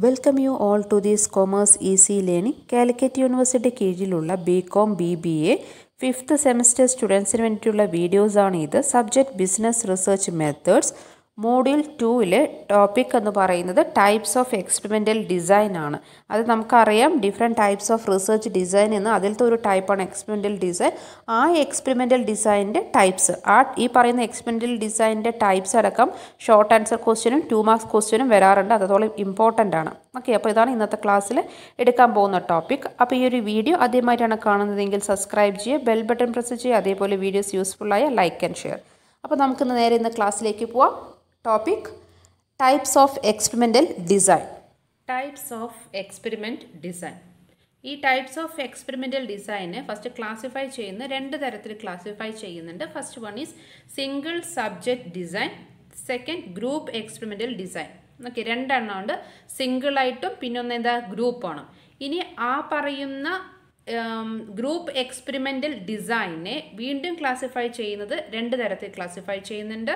Welcome you all to these commerce C learning Calicut university കീഴിലുള്ള B com B B A fifth semester സ്റ്റുഡൻസിന് വേണ്ടിയിട്ടുള്ള വീഡിയോസാണ് ഇത് subject business research methods module ടൂവിലെ topic എന്ന് പറയുന്നത് ടൈപ്സ് ഓഫ് എക്സ്പെരിമെൻ്റൽ ഡിസൈൻ ആണ് അത് നമുക്കറിയാം different types of research design എന്ന് അതിലത്തെ ഒരു ടൈപ്പാണ് എക്സ്പെരിമെൻ്റൽ ഡിസൈൻ ആ എക്സ്പെരിമെൻ്റൽ ഡിസൈനിൻ്റെ ടൈപ്സ് ആ ഈ പറയുന്ന എക്സ്പെരിമെൻ്റൽ ഡിസൈനിൻ്റെ ടൈപ്സ് അടക്കം ഷോർട്ട് ആൻസർ ക്വസ്റ്റ്യനും ടു മാർക്സ് ക്വസ്റ്റ്യനും വരാറുണ്ട് അതോളം ഇമ്പോർട്ടൻ്റ് ആണ് ഓക്കെ അപ്പോൾ ഇതാണ് ഇന്നത്തെ ക്ലാസ്സിൽ എടുക്കാൻ പോകുന്ന ടോപ്പിക് അപ്പോൾ ഈ ഒരു വീഡിയോ ആദ്യമായിട്ടാണ് കാണുന്നതെങ്കിൽ സബ്സ്ക്രൈബ് ചെയ്യുക ബെൽ ബട്ടൺ പ്രസ് ചെയ്യുക അതേപോലെ വീഡിയോസ് യൂസ്ഫുള്ളായ ലൈക്ക് ആൻഡ് ഷെയർ അപ്പോൾ നമുക്ക് നേരെ ഇന്ന് ക്ലാസ്സിലേക്ക് പോവാം topic types of experimental design types of experiment design ഈ ടൈപ്സ് ഓഫ് എക്സ്പെരിമെൻ്റൽ ഡിസൈന് ഫസ്റ്റ് ക്ലാസിഫൈ ചെയ്യുന്ന രണ്ട് തരത്തിൽ ക്ലാസിഫൈ ചെയ്യുന്നുണ്ട് first one is single subject design second group experimental design okay രണ്ടെണ്ണം ഉണ്ട് സിംഗിളായിട്ടും പിന്നെ ഒന്ന് എന്താ ഗ്രൂപ്പാണ് ഇനി ആ പറയുന്ന ഗ്രൂപ്പ് എക്സ്പെരിമെൻ്റൽ ഡിസൈനെ വീണ്ടും ക്ലാസിഫൈ ചെയ്യുന്നത് രണ്ട് തരത്തിൽ ക്ലാസിഫൈ ചെയ്യുന്നുണ്ട്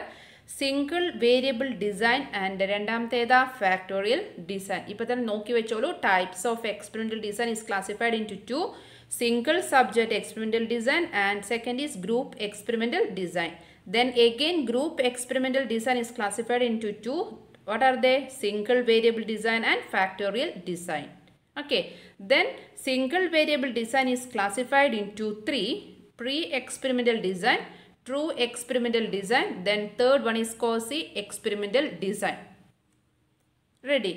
single variable design and random theta factorial design. Ipatan no ki types of experimental design is classified into two single subject experimental design and second is group experimental design. Then again group experimental design is classified into two. What are they? Single variable design and factorial design. Okay. Then single variable design is classified into three pre-experimental design true experimental design. Then third one is quasi experimental design. Ready.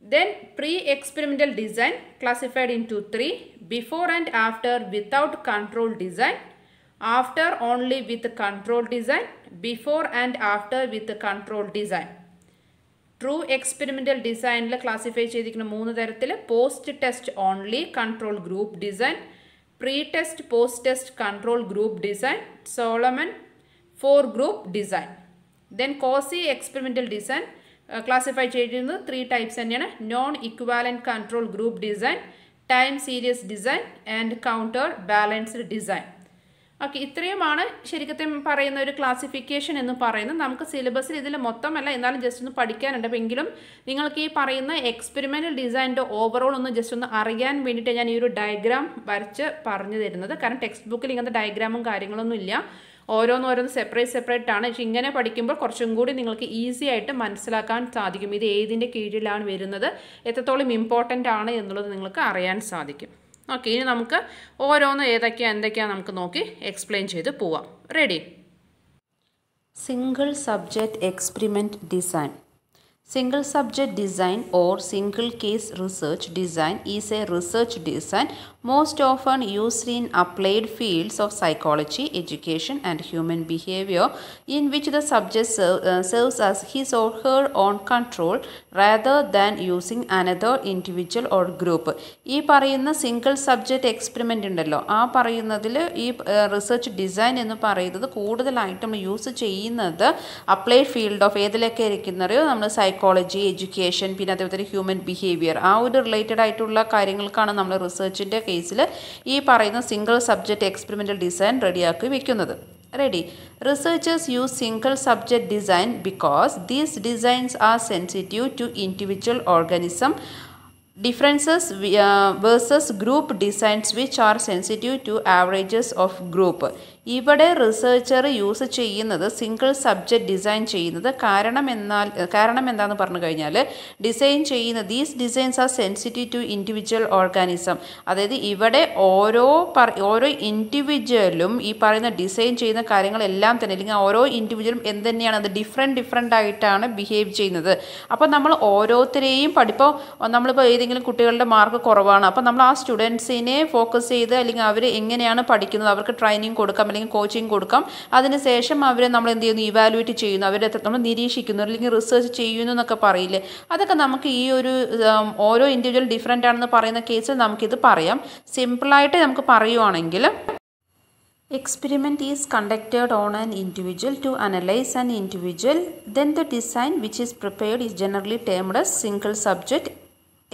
Then pre-experimental design classified into three, before and after without control design, after only with control design, before and after with control design. true experimental design la classify cheyidikana moonu തരത്തിൽ post test only control group design pre test post test control group design Solomon four group design then quasi experimental design classify ചെയ്തിരുന്നത് three types തന്നെയാണ് non equivalent control group design time series design and counter balanced design okay ഇത്രയുമാണ് ശരിക്കും പറയുന്ന ഒരു classification എന്ന് പറയുന്നത് നമുക്ക് സിലബസിൽ ഇതിൽ മൊത്തമല്ല എന്നാലും ജസ്റ്റ് ഒന്ന് പഠിക്കാനുണ്ട് അപ്പോൾ എങ്കിലും നിങ്ങൾക്ക് ഈ പറയുന്ന എക്സ്പെരിമെൻറ്റൽ ഡിസൈനിൻ്റെ ഓവറോൾ ഒന്ന് ജസ്റ്റ് ഒന്ന് അറിയാൻ വേണ്ടിയിട്ട് ഞാൻ ഈ ഒരു ഡയഗ്രാം വരച്ച് പറഞ്ഞു തരുന്നത് കാരണം ടെക്സ്റ്റ് ബുക്കിൽ ഇങ്ങനത്തെ ഡയഗ്രാമും കാര്യങ്ങളൊന്നും ഇല്ല ഓരോന്നോരോന്ന് സെപ്പറേറ്റ് സെപ്പറേറ്റ് ആണ് പക്ഷേ ഇങ്ങനെ പഠിക്കുമ്പോൾ കുറച്ചും കൂടി നിങ്ങൾക്ക് ഈസി ആയിട്ട് മനസ്സിലാക്കാൻ സാധിക്കും ഇത് ഏതിൻ്റെ കീഴിലാണ് വരുന്നത് എത്രത്തോളം ഇമ്പോർട്ടൻ്റ് ആണ് എന്നുള്ളത് നിങ്ങൾക്ക് അറിയാൻ സാധിക്കും ഓക്കെ ഇനി നമുക്ക് ഓരോന്ന് ഏതൊക്കെയാണ് എന്തൊക്കെയാണ് നമുക്ക് നോക്കി എക്സ്പ്ലെയിൻ ചെയ്ത് പോവാം ready single subject experiment design single subject design or single case research design is a research design most often used in applied fields of psychology, education and human behavior in which the subject serve, uh, serves as his or her own control rather than using another individual or ഈ പറയുന്ന single subject experiment ഉണ്ടല്ലോ ആ പറയുന്നതിൽ ഈ research design എന്ന് പറയുന്നത് കൂടുതലായിട്ട് നമ്മൾ യൂസ് ചെയ്യുന്നത് അപ്ലൈഡ് ഫീൽഡ് ഓഫ് ഏതിലൊക്കെ ഇരിക്കുന്നറിയോ നമ്മൾ സൈക്കോളജി എഡ്യൂക്കേഷൻ പിന്നെ അതേപോലെ ഹ്യൂമൻ ബിഹേവിയർ ആ ഒരു റിലേറ്റഡ് ആയിട്ടുള്ള കാര്യങ്ങൾക്കാണ് നമ്മൾ റിസർച്ചിൻ്റെ കേസിൽ ഈ പറയുന്ന സിംഗിൾ സബ്ജക്റ്റ് എക്സ്പെരിമെൻ്റൽ ഡിസൈൻ റെഡിയാക്കി വയ്ക്കുന്നത് ready researchers use single subject design because these designs are sensitive to individual organism differences versus group designs which are sensitive to averages of group ഇവിടെ റിസർച്ചർ യൂസ് ചെയ്യുന്നത് single subject design ചെയ്യുന്നത് കാരണം എന്നാൽ കാരണം എന്താന്ന് പറഞ്ഞു കഴിഞ്ഞാൽ ഡിസൈൻ ചെയ്യുന്ന these designs are sensitive to individual organism അതായത് ഇവിടെ ഓരോ ഓരോ ഇൻഡിവിജ്വലും ഈ പറയുന്ന ഡിസൈൻ ചെയ്യുന്ന കാര്യങ്ങളെല്ലാം തന്നെ അല്ലെങ്കിൽ ഓരോ ഇൻഡിവിജ്വലും എന്ത് തന്നെയാണ് അത് ഡിഫറെൻറ്റ് ഡിഫറെൻ്റ് ആയിട്ടാണ് ബിഹേവ് ചെയ്യുന്നത് അപ്പോൾ നമ്മൾ ഓരോരുത്തരെയും പഠിപ്പോൾ നമ്മളിപ്പോൾ ഏതെങ്കിലും കുട്ടികളുടെ മാർക്ക് കുറവാണ് അപ്പോൾ നമ്മൾ ആ സ്റ്റുഡൻസിനെ ഫോക്കസ് ചെയ്ത് അല്ലെങ്കിൽ അവർ എങ്ങനെയാണ് പഠിക്കുന്നത് അവർക്ക് ട്രെയിനിങ് കൊടുക്കാം അല്ലെങ്കിൽ കോച്ചിങ് കൊടുക്കാം അതിനുശേഷം അവരെ നമ്മൾ എന്ത് ചെയ്യുന്നു ഇവാലുവേറ്റ് ചെയ്യുന്നു അവരെ നമ്മൾ നിരീക്ഷിക്കുന്നു അല്ലെങ്കിൽ റിസർച്ച് ചെയ്യുന്നു എന്നൊക്കെ പറയില്ലേ അതൊക്കെ നമുക്ക് ഈ ഒരു ഓരോ ഇൻഡിവിജ്വൽ ഡിഫറെൻ്റ് ആണെന്ന് പറയുന്ന കേസിൽ നമുക്കിത് പറയാം സിമ്പിളായിട്ട് നമുക്ക് പറയുവാണെങ്കിൽ experiment is conducted on an individual to analyse an individual then the design which is prepared is generally termed as single subject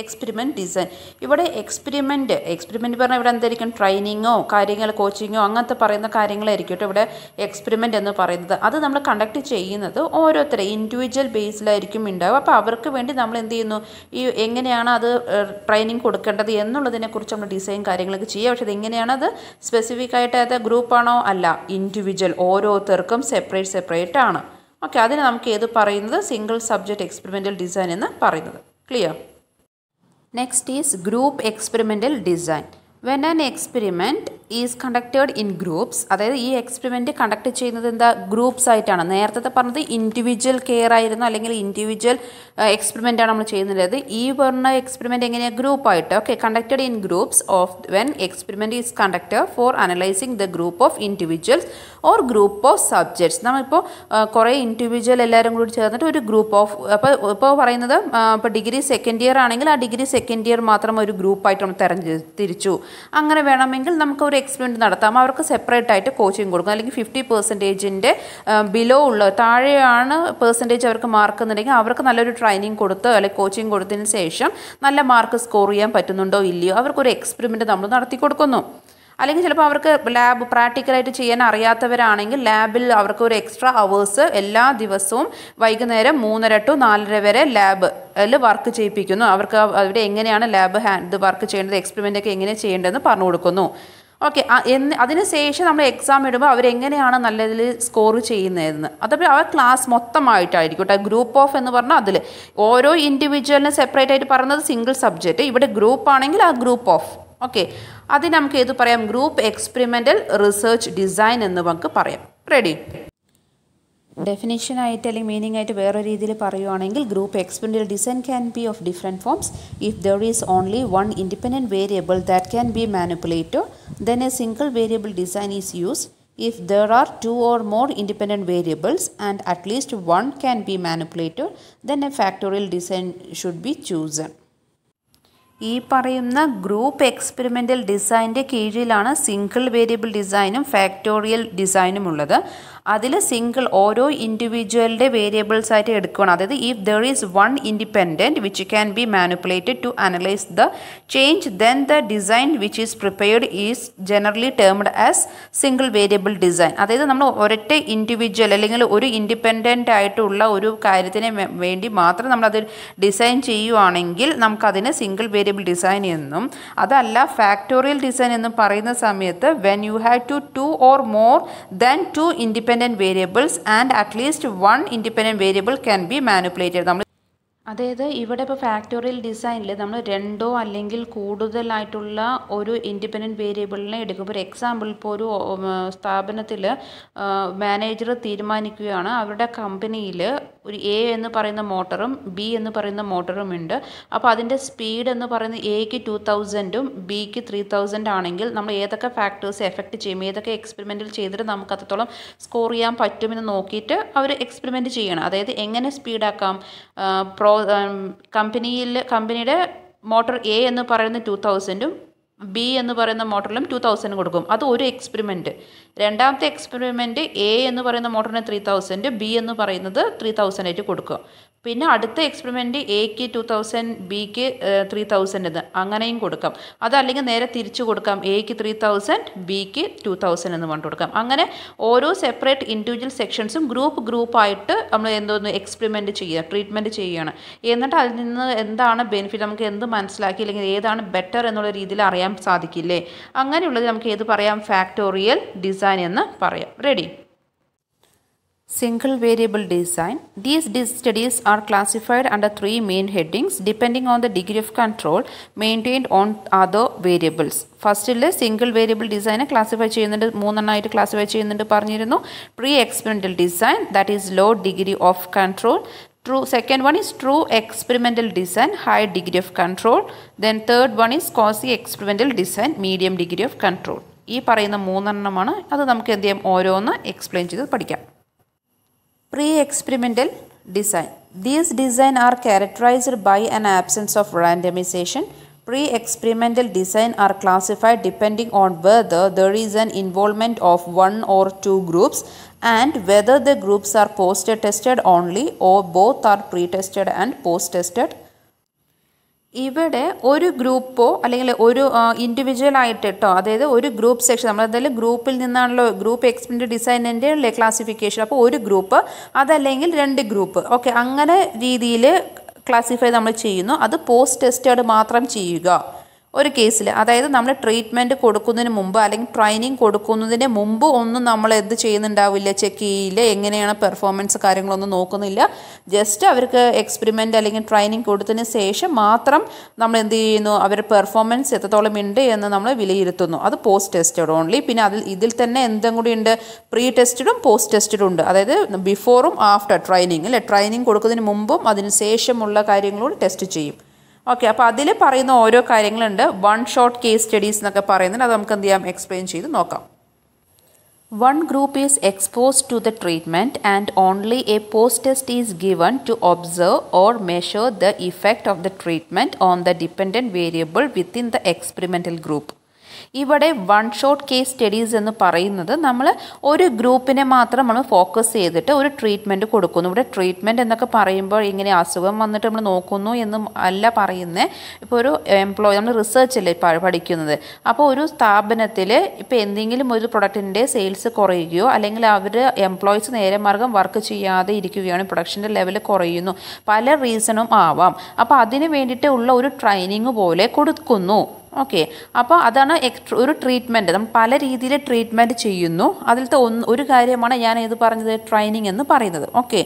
experiment design ഇവിടെ എക്സ്പെരിമെൻറ്റ് എക്സ്പെരിമെൻറ്റ് പറഞ്ഞാൽ ഇവിടെ എന്തായിരിക്കും ട്രെയിനിങ്ങോ കാര്യങ്ങൾ കോച്ചിങ്ങോ അങ്ങനത്തെ പറയുന്ന കാര്യങ്ങളായിരിക്കും കേട്ടോ ഇവിടെ എക്സ്പെരിമെൻ്റ് എന്ന് പറയുന്നത് അത് നമ്മൾ കണ്ടക്ട് ചെയ്യുന്നത് ഓരോരുത്തരെ ഇൻഡിവിജ്വൽ ബേസിലായിരിക്കും ഉണ്ടാവുക അപ്പോൾ അവർക്ക് വേണ്ടി നമ്മൾ എന്ത് ചെയ്യുന്നു ഈ എങ്ങനെയാണ് അത് ട്രെയിനിങ് കൊടുക്കേണ്ടത് എന്നുള്ളതിനെക്കുറിച്ച് നമ്മൾ ഡിസൈൻ കാര്യങ്ങളൊക്കെ ചെയ്യുക പക്ഷേ അത് എങ്ങനെയാണത് സ്പെസിഫിക് ആയിട്ട് അത് ഗ്രൂപ്പാണോ അല്ല ഇൻഡിവിജ്വൽ ഓരോരുത്തർക്കും സെപ്പറേറ്റ് സെപ്പറേറ്റ് ആണ് ഓക്കെ അതിന് നമുക്ക് ഏത് പറയുന്നത് സിംഗിൾ സബ്ജക്റ്റ് എക്സ്പെരിമെൻറ്റൽ ഡിസൈൻ എന്ന് പറയുന്നത് clear Next is group experimental design. When an experiment is conducted in groups അതായത് ഈ എക്സ്പെരിമെൻ്റ് കണ്ടക്ട് ചെയ്യുന്നത് എന്താ ഗ്രൂപ്പ്സ് ആയിട്ടാണ് നേരത്തെ പറഞ്ഞത് ഇൻഡിവിജ്വൽ കെയർ ആയിരുന്നു അല്ലെങ്കിൽ ഇൻഡിവിജ്വൽ ആണ് നമ്മൾ ചെയ്യുന്നത് ഈ പറഞ്ഞ എക്സ്പെരിമെൻ്റ് എങ്ങനെയാണ് ഗ്രൂപ്പായിട്ട് okay conducted in groups of when experiment is conduct for analysing the group of individuals or group of subjects നമ്മളിപ്പോൾ കുറേ ഇൻഡിവിജ്വൽ എല്ലാവരും കൂടി ചേർന്നിട്ട് ഒരു ഗ്രൂപ്പ് ഓഫ് അപ്പോൾ ഇപ്പോൾ പറയുന്നത് ഇപ്പോൾ ഡിഗ്രി സെക്കൻഡ് ഇയർ ആണെങ്കിൽ ആ ഡിഗ്രി സെക്കൻഡ് ഇയർ മാത്രം ഒരു ഗ്രൂപ്പായിട്ട് നമ്മൾ തിരഞ്ഞ് തിരിച്ചു അങ്ങനെ വേണമെങ്കിൽ നമുക്ക് ഒരു എക്സ്പെരിമെൻറ്റ് നടത്താം അവർക്ക് സെപ്പറേറ്റ് ആയിട്ട് കോച്ചിങ് കൊടുക്കും അല്ലെങ്കിൽ ഫിഫ്റ്റി പെർസെൻറ്റേജിൻ്റെ ബിലോ ഉള്ള താഴെയാണ് പെർസെൻറ്റേജ് അവർക്ക് മാർക്ക് എന്നുണ്ടെങ്കിൽ അവർക്ക് നല്ലൊരു ട്രെയിനിങ് കൊടുത്ത് അല്ലെങ്കിൽ കോച്ചിങ് കൊടുത്തതിന് ശേഷം നല്ല മാർക്ക് സ്കോർ ചെയ്യാൻ പറ്റുന്നുണ്ടോ ഇല്ലയോ അവർക്കൊരു എക്സ്പെരിമെൻറ്റ് നമ്മൾ നടത്തി കൊടുക്കുന്നു അല്ലെങ്കിൽ ചിലപ്പോൾ അവർക്ക് ലാബ് പ്രാക്ടിക്കലായിട്ട് ചെയ്യാൻ അറിയാത്തവരാണെങ്കിൽ ലാബിൽ അവർക്ക് ഒരു എക്സ്ട്രാ അവേഴ്സ് എല്ലാ ദിവസവും വൈകുന്നേരം മൂന്നര ടു നാലര വരെ ലാബ് അതിൽ വർക്ക് ചെയ്യിപ്പിക്കുന്നു അവർക്ക് അവിടെ എങ്ങനെയാണ് ലാബ് ഹാൻഡ് വർക്ക് ചെയ്യേണ്ടത് എക്സ്പെരിമെൻ്റ് ഒക്കെ എങ്ങനെ ചെയ്യേണ്ടതെന്ന് പറഞ്ഞു കൊടുക്കുന്നു ഓക്കെ എന്ന് ശേഷം നമ്മൾ എക്സാം ഇടുമ്പോൾ അവരെങ്ങനെയാണ് നല്ലതിൽ സ്കോർ ചെയ്യുന്നതെന്ന് അതപ്പോൾ അവർ ക്ലാസ് മൊത്തമായിട്ടായിരിക്കും കേട്ടോ ഗ്രൂപ്പ് ഓഫ് എന്ന് പറഞ്ഞാൽ അതിൽ ഓരോ ഇൻഡിവിജ്വലിന് സെപ്പറേറ്റ് ആയിട്ട് പറയുന്നത് സിംഗിൾ സബ്ജക്റ്റ് ഇവിടെ ഗ്രൂപ്പ് ആണെങ്കിൽ ആ ഗ്രൂപ്പ് ഓഫ് ഓക്കെ അതിന് നമുക്ക് ഏത് പറയാം ഗ്രൂപ്പ് എക്സ്പെരിമെൻ്റൽ റിസർച്ച് ഡിസൈൻ എന്ന് നമുക്ക് പറയാം റെഡി ഡെഫിനേഷനായിട്ട് അല്ലെങ്കിൽ മീനിങ് ആയിട്ട് വേറെ രീതിയിൽ പറയുവാണെങ്കിൽ group experimental design can be of different forms if there is only one independent variable that can be manipulated then a single variable design is use if there are two or more independent variables and at least one can be be then a factorial design should be chosen ഈ പറയുന്ന group experimental ഡിസൈൻ്റെ കീഴിലാണ് single variable ഡിസൈനും factorial ഡിസൈനും ഉള്ളത് അതിൽ single ഓരോ ഇൻഡിവിജ്വലിൻ്റെ variables ആയിട്ട് എടുക്കുകയാണ് അതായത് if there is one independent which can be manipulated to analyse the change then the design which is prepared is generally termed as single variable design അതായത് നമ്മൾ ഒരൊറ്റ ഇൻഡിവിജ്വൽ അല്ലെങ്കിൽ ഒരു ഇൻഡിപെൻഡൻ്റ് ആയിട്ടുള്ള ഒരു കാര്യത്തിന് വേണ്ടി മാത്രം നമ്മളത് ഡിസൈൻ ചെയ്യുവാണെങ്കിൽ നമുക്കതിന് സിംഗിൾ വേരിയബിൾ ഡിസൈൻ എന്നും അതല്ല ഫാക്ടോറിയൽ ഡിസൈൻ എന്നും പറയുന്ന സമയത്ത് when you have to two or more than two independent independent variables and at least one independent variable can be manipulated നമ്മൾ അതായത് ഇവിടെ ഇപ്പോൾ ഫാക്ടോറിയൽ ഡിസൈനിൽ നമ്മൾ രണ്ടോ അല്ലെങ്കിൽ കൂടുതലായിട്ടുള്ള ഒരു ഇൻഡിപെൻഡൻറ്റ് വേരിയബിളിനെ എടുക്കും ഒരു എക്സാമ്പിൾ ഇപ്പോൾ ഒരു സ്ഥാപനത്തിൽ മാനേജർ തീരുമാനിക്കുകയാണ് അവരുടെ കമ്പനിയിൽ ഒരു എ എന്ന് പറയുന്ന മോട്ടറും ബി എന്ന് പറയുന്ന മോട്ടറും ഉണ്ട് അപ്പോൾ അതിൻ്റെ സ്പീഡ് എന്ന് പറയുന്ന എക്ക് ടു തൗസൻഡും ബിക്ക് ത്രീ തൗസൻഡ് ആണെങ്കിൽ നമ്മൾ ഏതൊക്കെ ഫാക്ടേഴ്സ് എഫക്റ്റ് ചെയ്യും ഏതൊക്കെ എക്സ്പെരിമെൻറ്റിൽ ചെയ്തിട്ട് നമുക്ക് അത്രത്തോളം സ്കോർ ചെയ്യാൻ പറ്റുമെന്ന് നോക്കിയിട്ട് അവർ എക്സ്പെരിമെൻറ്റ് ചെയ്യണം അതായത് എങ്ങനെ സ്പീഡാക്കാം പ്രോ കമ്പനിയിൽ കമ്പനിയുടെ മോട്ടോർ എ എന്ന് പറയുന്ന ടു തൗസൻഡും ബി എന്ന് പറയുന്ന മോട്ടറിലും ടു തൗസൻഡ് കൊടുക്കും അത് ഒരു എക്സ്പെരിമെൻറ്റ് രണ്ടാമത്തെ എക്സ്പെരിമെൻറ്റ് എ എന്ന് പറയുന്ന മോട്ടറിന് ത്രീ തൗസൻഡ് ബി എന്ന് പറയുന്നത് ത്രീ തൗസൻഡ് ആയിട്ട് പിന്നെ അടുത്ത എക്സ്പെരിമെൻറ്റ് എക്ക് ടു തൗസൻഡ് ബിക്ക് ത്രീ തൗസൻഡ് എന്ന് അങ്ങനെയും കൊടുക്കാം അതല്ലെങ്കിൽ നേരെ തിരിച്ചു കൊടുക്കാം എക്ക് ത്രീ തൗസൻഡ് ബിക്ക് ടു തൗസൻഡ് എന്ന് പറഞ്ഞു കൊടുക്കാം അങ്ങനെ ഓരോ സെപ്പറേറ്റ് ഇൻഡിവിജ്വൽ സെക്ഷൻസും ഗ്രൂപ്പ് ഗ്രൂപ്പായിട്ട് നമ്മൾ എന്തോന്ന് എക്സ്പെരിമെൻറ്റ് ചെയ്യുക ട്രീറ്റ്മെൻറ്റ് ചെയ്യുകയാണ് എന്നിട്ട് അതിൽ നിന്ന് എന്താണ് ബെനിഫിറ്റ് നമുക്ക് എന്ത് മനസ്സിലാക്കി അല്ലെങ്കിൽ ഏതാണ് ബെറ്റർ എന്നുള്ള രീതിയിൽ അറിയാൻ സാധിക്കില്ലേ അങ്ങനെയുള്ളത് നമുക്ക് ഏത് പറയാം ഫാക്ടോറിയൽ ഡിസൈൻ എന്ന് പറയാം ready single variable design these this studies are classified under three main headings depending on the degree of control maintained on other variables ഫസ്റ്റിൽ സിംഗിൾ വേരിയബിൾ ഡിസൈനെ ക്ലാസിഫൈ ചെയ്യുന്നുണ്ട് മൂന്നെണ്ണമായിട്ട് ക്ലാസിഫൈ ചെയ്യുന്നുണ്ട് പറഞ്ഞിരുന്നു pre experimental design that is low degree of control true second one is true experimental design high degree of control then third one is quasi experimental design medium degree of control ഈ പറയുന്ന മൂന്നെണ്ണമാണ് അത് നമുക്ക് എന്ത് ചെയ്യാം ഓരോന്ന് explain ചെയ്ത് പഠിക്കാം Pre-experimental design. These design are characterized by an absence of randomization. Pre-experimental design are classified depending on whether there is an involvement of one or two groups and whether the groups are post-tested only or both are pre-tested and post-tested ഇവിടെ ഒരു ഗ്രൂപ്പോ അല്ലെങ്കിൽ ഒരു individual ആയിട്ട് കേട്ടോ അതായത് ഒരു group section നമ്മൾ എന്തായാലും ഗ്രൂപ്പിൽ നിന്നാണല്ലോ ഗ്രൂപ്പ് എക്സ്പെൻഡ് ഡിസൈനിൻ്റെ അല്ലേ ക്ലാസിഫിക്കേഷൻ അപ്പോൾ ഒരു ഗ്രൂപ്പ് അതല്ലെങ്കിൽ രണ്ട് ഗ്രൂപ്പ് ഓക്കെ അങ്ങനെ രീതിയിൽ ക്ലാസിഫൈ നമ്മൾ ചെയ്യുന്നു അത് പോസ്റ്റ് ടെസ്റ്റേഡ് മാത്രം ചെയ്യുക ഒരു കേസിൽ അതായത് നമ്മൾ ട്രീറ്റ്മെൻറ്റ് കൊടുക്കുന്നതിന് മുമ്പ് അല്ലെങ്കിൽ ട്രെയിനിങ് കൊടുക്കുന്നതിന് മുമ്പ് ഒന്നും നമ്മൾ എന്ത് ചെയ്യുന്നുണ്ടാവില്ല ചെക്ക് ചെയ്യില്ല എങ്ങനെയാണ് പെർഫോമൻസ് കാര്യങ്ങളൊന്നും നോക്കുന്നില്ല ജസ്റ്റ് അവർക്ക് എക്സ്പെരിമെൻ്റ് അല്ലെങ്കിൽ ട്രെയിനിങ് കൊടുത്തതിന് ശേഷം മാത്രം നമ്മൾ എന്ത് ചെയ്യുന്നു അവർ പെർഫോമൻസ് എത്രത്തോളം ഉണ്ട് എന്ന് നമ്മൾ വിലയിരുത്തുന്നു അത് പോസ്റ്റ് ടെസ്റ്റഡ് ഓൺലി പിന്നെ അതിൽ ഇതിൽ തന്നെ എന്തും കൂടി ഉണ്ട് പ്രീ ടെസ്റ്റഡും പോസ്റ്റ് ടെസ്റ്റഡും ഉണ്ട് അതായത് ബിഫോറും ആഫ്റ്റർ ട്രെയിനിങ് അല്ലെ ട്രെയിനിങ് കൊടുക്കുന്നതിന് മുമ്പും അതിന് ശേഷമുള്ള കാര്യങ്ങളോട് ടെസ്റ്റ് ചെയ്യും ഓക്കെ അപ്പോൾ അതിൽ പറയുന്ന ഓരോ കാര്യങ്ങളുണ്ട് വൺ ഷോർട്ട് കേസ് സ്റ്റഡീസ് എന്നൊക്കെ പറയുന്നുണ്ട് അത് നമുക്ക് എന്ത് ചെയ്യാം എക്സ്പ്ലെയിൻ ചെയ്ത് നോക്കാം one group is expose to the treatment and only a post test is given to observe or measure the effect of the treatment on the dependent variable within the experimental group ഇവിടെ one shot case studies എന്ന് പറയുന്നത് നമ്മൾ ഒരു ഗ്രൂപ്പിനെ മാത്രം നമ്മൾ focus ചെയ്തിട്ട് ഒരു ട്രീറ്റ്മെൻറ്റ് കൊടുക്കുന്നു ഇവിടെ ട്രീറ്റ്മെൻറ്റ് എന്നൊക്കെ പറയുമ്പോൾ ഇങ്ങനെ അസുഖം വന്നിട്ട് നമ്മൾ നോക്കുന്നു എന്ന് അല്ല പറയുന്നത് ഇപ്പോൾ ഒരു എംപ്ലോയി നമ്മൾ അല്ലേ പഠിക്കുന്നത് അപ്പോൾ ഒരു സ്ഥാപനത്തിൽ ഇപ്പോൾ എന്തെങ്കിലും ഒരു പ്രൊഡക്റ്റിൻ്റെ സെയിൽസ് കുറയുകയോ അല്ലെങ്കിൽ അവർ എംപ്ലോയീസ് നേരെ മാർഗം വർക്ക് ചെയ്യാതെ ഇരിക്കുകയാണ് പ്രൊഡക്ഷൻ്റെ ലെവൽ കുറയുന്നു പല റീസണും ആവാം അപ്പോൾ അതിന് വേണ്ടിയിട്ട് ഉള്ള ഒരു ട്രെയിനിങ് പോലെ കൊടുക്കുന്നു ഓക്കെ അപ്പോൾ അതാണ് ഒരു ട്രീറ്റ്മെൻറ്റ് നമ്മൾ പല രീതിയിൽ ട്രീറ്റ്മെൻറ്റ് ചെയ്യുന്നു അതിലത്തെ ഒന്ന് ഒരു കാര്യമാണ് ഞാൻ ഏത് പറഞ്ഞത് ട്രെയിനിങ് എന്ന് പറയുന്നത് ഓക്കെ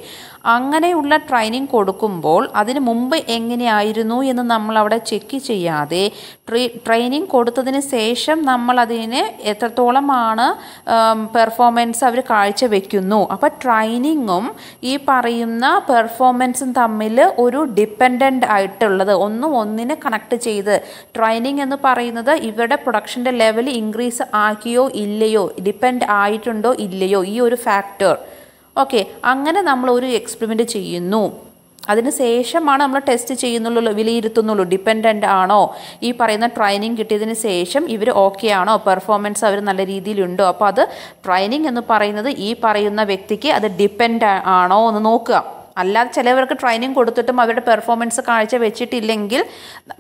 അങ്ങനെയുള്ള ട്രെയിനിങ് കൊടുക്കുമ്പോൾ അതിന് മുമ്പ് എങ്ങനെയായിരുന്നു എന്ന് നമ്മൾ അവിടെ ചെക്ക് ചെയ്യാതെ ട്രീ ട്രെയിനിങ് കൊടുത്തതിന് ശേഷം നമ്മൾ അതിനെ എത്രത്തോളമാണ് പെർഫോമൻസ് അവർ കാഴ്ചവെക്കുന്നു അപ്പോൾ ട്രെയിനിങ്ങും ഈ പറയുന്ന പെർഫോമൻസും തമ്മിൽ ഒരു ഡിപ്പെൻഡൻ്റ് ആയിട്ടുള്ളത് ഒന്നും ഒന്നിനെ കണക്ട് ചെയ്ത് ട്രെയിനിങ് എന്ന് പറയുന്നത് ഇവരുടെ പ്രൊഡക്ഷൻ്റെ ലെവൽ ഇൻക്രീസ് ആക്കിയോ ഇല്ലയോ ഡിപ്പെൻഡ് ആയിട്ടുണ്ടോ ഇല്ലയോ ഈ ഒരു ഫാക്ടർ ഓക്കെ അങ്ങനെ നമ്മൾ ഒരു എക്സ്പെരിമെൻ്റ് ചെയ്യുന്നു അതിന് ശേഷമാണ് നമ്മൾ ടെസ്റ്റ് ചെയ്യുന്നുള്ളൂ വിലയിരുത്തുന്നുള്ളൂ ഡിപ്പെൻഡൻ്റ് ആണോ ഈ പറയുന്ന ട്രെയിനിങ് കിട്ടിയതിന് ശേഷം ഇവർ ഓക്കെ ആണോ പെർഫോമൻസ് അവർ നല്ല രീതിയിലുണ്ടോ അപ്പോൾ അത് ട്രെയിനിങ് എന്ന് പറയുന്നത് ഈ പറയുന്ന വ്യക്തിക്ക് അത് ഡിപ്പെൻഡ് ആണോ എന്ന് നോക്കുക അല്ലാതെ ചിലവർക്ക് ട്രെയിനിങ് കൊടുത്തിട്ടും അവരുടെ പെർഫോമൻസ് കാഴ്ച വെച്ചിട്ടില്ലെങ്കിൽ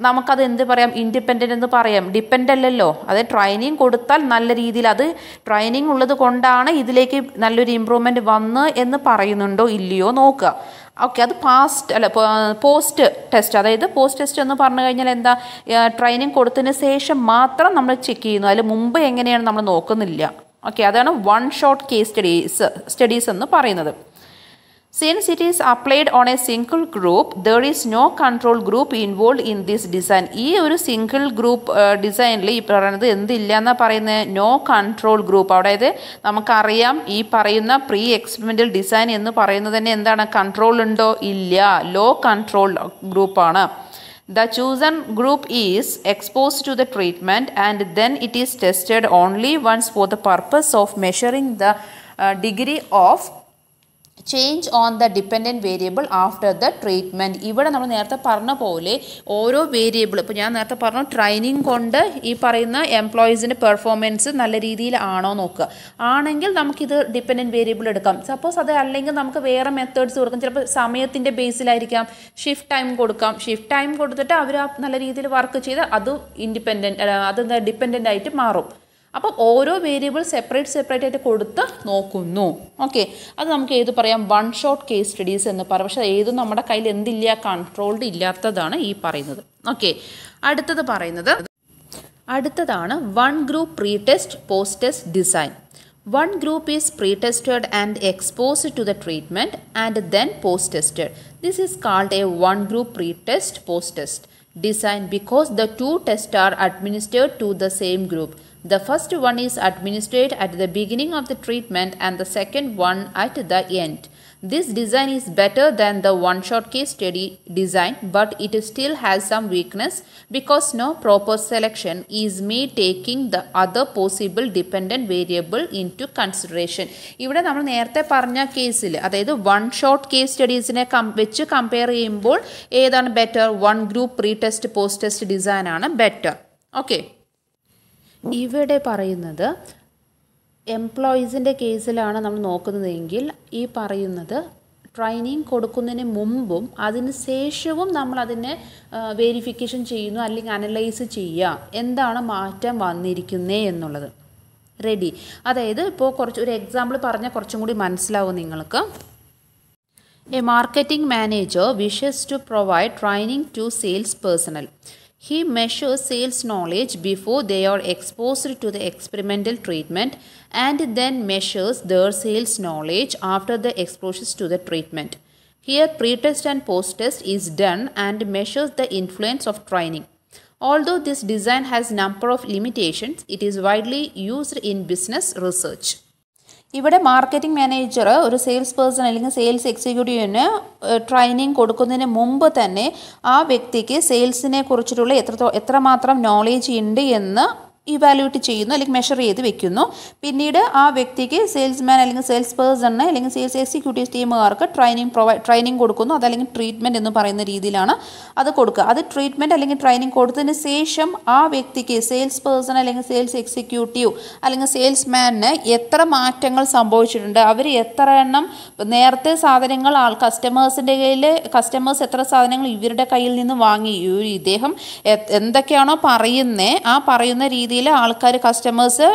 നമുക്കത് എന്ത് പറയാം ഇൻഡിപെൻഡൻ്റ് എന്ന് പറയാം ഡിപ്പെൻഡ് അല്ലല്ലോ അതായത് ട്രെയിനിങ് കൊടുത്താൽ നല്ല രീതിയിൽ അത് ട്രെയിനിങ് ഉള്ളത് കൊണ്ടാണ് ഇതിലേക്ക് നല്ലൊരു ഇമ്പ്രൂവ്മെൻറ്റ് വന്ന് എന്ന് പറയുന്നുണ്ടോ ഇല്ലയോ നോക്കുക ഓക്കെ അത് പാസ്റ്റ് അല്ല പോസ്റ്റ് ടെസ്റ്റ് അതായത് പോസ്റ്റ് ടെസ്റ്റ് എന്ന് പറഞ്ഞു കഴിഞ്ഞാൽ എന്താ ട്രെയിനിങ് കൊടുത്തതിന് ശേഷം മാത്രം നമ്മൾ ചെക്ക് ചെയ്യുന്നു അതിൽ മുമ്പ് എങ്ങനെയാണ് നമ്മൾ നോക്കുന്നില്ല ഓക്കെ അതാണ് one short case studies studies എന്ന് പറയുന്നത് Since it is applied on a single group, there is no control group involved in this design. ഈ ഒരു സിംഗിൾ ഗ്രൂപ്പ് ഡിസൈനിൽ ഈ പറയുന്നത് എന്തില്ല എന്നാ പറയുന്നത് നോ കൺട്രോൾ ഗ്രൂപ്പ് അതായത് നമുക്കറിയാം ഈ പറയുന്ന പ്രീ എക്സ്പെരിമെൻ്റൽ ഡിസൈൻ എന്ന് പറയുന്നത് തന്നെ എന്താണ് കൺട്രോൾ ഉണ്ടോ ഇല്ല ലോ കൺട്രോൾ ഗ്രൂപ്പാണ് The chosen group is exposed to the treatment and then it is tested only once for the purpose of measuring the uh, degree of change on the dependent variable after the treatment ഇവിടെ നമ്മൾ നേരത്തെ പറഞ്ഞ പോലെ ഓരോ variable ഇപ്പോൾ ഞാൻ നേരത്തെ പറഞ്ഞു ട്രെയിനിങ് കൊണ്ട് ഈ പറയുന്ന എംപ്ലോയീസിൻ്റെ പെർഫോമൻസ് നല്ല രീതിയിൽ ആണോ നോക്കുക ആണെങ്കിൽ നമുക്കിത് ഡിപ്പെൻഡൻറ്റ് വേരിയബിൾ എടുക്കാം സപ്പോസ് അത് അല്ലെങ്കിൽ നമുക്ക് വേറെ മെത്തേഡ്സ് കൊടുക്കാം ചിലപ്പോൾ സമയത്തിൻ്റെ ബേസിലായിരിക്കാം ഷിഫ്റ്റ് ടൈം കൊടുക്കാം ഷിഫ്റ്റ് ടൈം കൊടുത്തിട്ട് അവർ നല്ല രീതിയിൽ വർക്ക് ചെയ്ത് അത് ഇൻഡിപെൻഡൻറ്റ് അത് ഡിപ്പെൻഡൻ്റ് ആയിട്ട് മാറും അപ്പം ഓരോ വേരിയബിൾ സെപ്പറേറ്റ് സെപ്പറേറ്റ് ആയിട്ട് കൊടുത്ത് നോക്കുന്നു ഓക്കെ അത് നമുക്ക് ഏത് പറയാം വൺ ഷോട്ട് കേസ് സ്റ്റഡീസ് എന്ന് പറയാം പക്ഷേ ഏതും നമ്മുടെ കയ്യിൽ എന്തില്ല കൺട്രോൾഡ് ഇല്ലാത്തതാണ് ഈ പറയുന്നത് ഓക്കെ അടുത്തത് പറയുന്നത് അടുത്തതാണ് one group pre test post test design one group is pre tested and exposed to the treatment and then post tested this is called a one group pre test post test design because the two test are administered to the same group The first one is administered at the beginning of the treatment and the second one at the end. This design is better than the one-shot case study design but it still has some weakness because no proper selection is made taking the other possible dependent variable into consideration. ഇവിടെ നമ്മൾ നേരത്തെ പറഞ്ഞ കേസിൽ അതായത് one shot case സ്റ്റഡീസിനെ വെച്ച് compare ചെയ്യുമ്പോൾ ഏതാണ് better one group pre test post test ഡിസൈനാണ് ബെറ്റർ ഓക്കെ ഇവിടെ പറയുന്നത് എംപ്ലോയീസിൻ്റെ കേസിലാണ് നമ്മൾ നോക്കുന്നതെങ്കിൽ ഈ പറയുന്നത് ട്രെയിനിങ് കൊടുക്കുന്നതിന് മുമ്പും അതിന് ശേഷവും നമ്മൾ അതിനെ വെരിഫിക്കേഷൻ ചെയ്യുന്നു അല്ലെങ്കിൽ അനലൈസ് ചെയ്യുക എന്താണ് മാറ്റം വന്നിരിക്കുന്നേ എന്നുള്ളത് റെഡി അതായത് ഇപ്പോൾ കുറച്ച് ഒരു എക്സാമ്പിൾ പറഞ്ഞാൽ കുറച്ചും കൂടി മനസ്സിലാവും നിങ്ങൾക്ക് a marketing manager wishes to provide training to sales personnel He measures sales knowledge before they are exposed to the experimental treatment and then measures their sales knowledge after the exposures to the treatment. Here pretest and post-test is done and measures the influence of training. Although this design has number of limitations, it is widely used in business research. ഇവിടെ marketing manager ഒരു sales person അല്ലെങ്കിൽ sales എക്സിക്യൂട്ടീവിന് training കൊടുക്കുന്നതിന് മുമ്പ് തന്നെ ആ വ്യക്തിക്ക് സെയിൽസിനെ കുറിച്ചിട്ടുള്ള എത്ര എത്രമാത്രം നോളേജ് ഉണ്ട് എന്ന് ഇവാലുവേറ്റ് ചെയ്യുന്നു അല്ലെങ്കിൽ മെഷർ ചെയ്ത് വെക്കുന്നു പിന്നീട് ആ വ്യക്തിക്ക് സെയിൽസ്മാൻ അല്ലെങ്കിൽ സെയിൽസ് പേഴ്സണിന് അല്ലെങ്കിൽ സെയിൽസ് എക്സിക്യൂട്ടീവ് ടീമുകാർക്ക് ട്രെയിനിങ് പ്രൊവൈഡ് ട്രെയിനിങ് കൊടുക്കുന്നു അതല്ലെങ്കിൽ ട്രീറ്റ്മെൻറ്റ് എന്ന് പറയുന്ന രീതിയിലാണ് അത് കൊടുക്കുക അത് ട്രീറ്റ്മെൻറ്റ് അല്ലെങ്കിൽ ട്രെയിനിങ് കൊടുത്തതിന് ശേഷം ആ വ്യക്തിക്ക് സെയിൽസ് പേഴ്സൺ അല്ലെങ്കിൽ സെയിൽസ് എക്സിക്യൂട്ടീവ് അല്ലെങ്കിൽ സെയിൽസ്മാനിന് എത്ര മാറ്റങ്ങൾ സംഭവിച്ചിട്ടുണ്ട് അവർ എത്ര എണ്ണം നേരത്തെ സാധനങ്ങൾ ആൾ കസ്റ്റമേഴ്സിൻ്റെ കയ്യിൽ കസ്റ്റമേഴ്സ് എത്ര സാധനങ്ങൾ ഇവരുടെ കയ്യിൽ നിന്ന് വാങ്ങി ഇദ്ദേഹം എന്തൊക്കെയാണോ പറയുന്നത് ആ പറയുന്ന രീതിയിൽ രീതിയിൽ ആൾക്കാർ കസ്റ്റമേഴ്സ്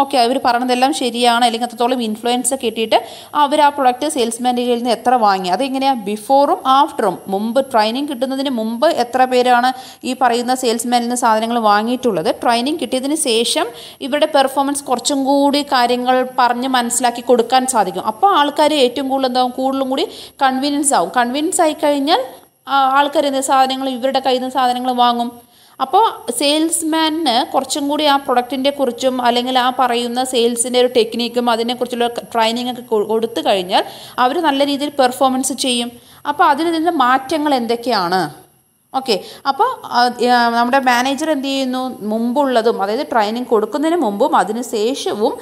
ഓക്കെ അവർ പറഞ്ഞതെല്ലാം ശരിയാണ് അല്ലെങ്കിൽ അത്രത്തോളം ഇൻഫ്ലുവൻസ് കിട്ടിയിട്ട് അവർ ആ പ്രൊഡക്റ്റ് സെയിൽസ്മാൻ്റെ കയ്യിൽ നിന്ന് എത്ര വാങ്ങി അതെങ്ങനെയാണ് ബിഫോറും ആഫ്റ്ററും മുമ്പ് ട്രെയിനിങ് കിട്ടുന്നതിന് മുമ്പ് എത്ര പേരാണ് ഈ പറയുന്ന സെയിൽസ്മാനിൽ നിന്ന് സാധനങ്ങൾ വാങ്ങിയിട്ടുള്ളത് ട്രെയിനിങ് കിട്ടിയതിന് ശേഷം ഇവരുടെ പെർഫോമൻസ് കുറച്ചും കൂടി കാര്യങ്ങൾ പറഞ്ഞ് മനസ്സിലാക്കി കൊടുക്കാൻ സാധിക്കും അപ്പോൾ ആൾക്കാർ ഏറ്റവും കൂടുതൽ എന്താവും കൂടുതലും കൂടി കൺവീനിയൻസ് ആവും കൺവീനിയൻസ് ആയി കഴിഞ്ഞാൽ ആൾക്കാർ എന്ത് സാധനങ്ങൾ ഇവരുടെ കയ്യിൽ നിന്ന് സാധനങ്ങൾ വാങ്ങും അപ്പോൾ സെയിൽസ്മാന് കുറച്ചും കൂടി ആ പ്രൊഡക്റ്റിൻ്റെ കുറിച്ചും അല്ലെങ്കിൽ ആ പറയുന്ന സെയിൽസിൻ്റെ ഒരു ടെക്നിക്കും അതിനെക്കുറിച്ചുള്ള ട്രെയിനിങ് ഒക്കെ കൊടുത്തു കഴിഞ്ഞാൽ അവർ നല്ല രീതിയിൽ പെർഫോമൻസ് ചെയ്യും അപ്പോൾ അതിൽ നിന്ന് മാറ്റങ്ങൾ എന്തൊക്കെയാണ് ഓക്കെ അപ്പോൾ നമ്മുടെ മാനേജർ എന്ത് ചെയ്യുന്നു മുമ്പുള്ളതും അതായത് ട്രെയിനിങ് കൊടുക്കുന്നതിന് മുമ്പും അതിന് ശേഷവും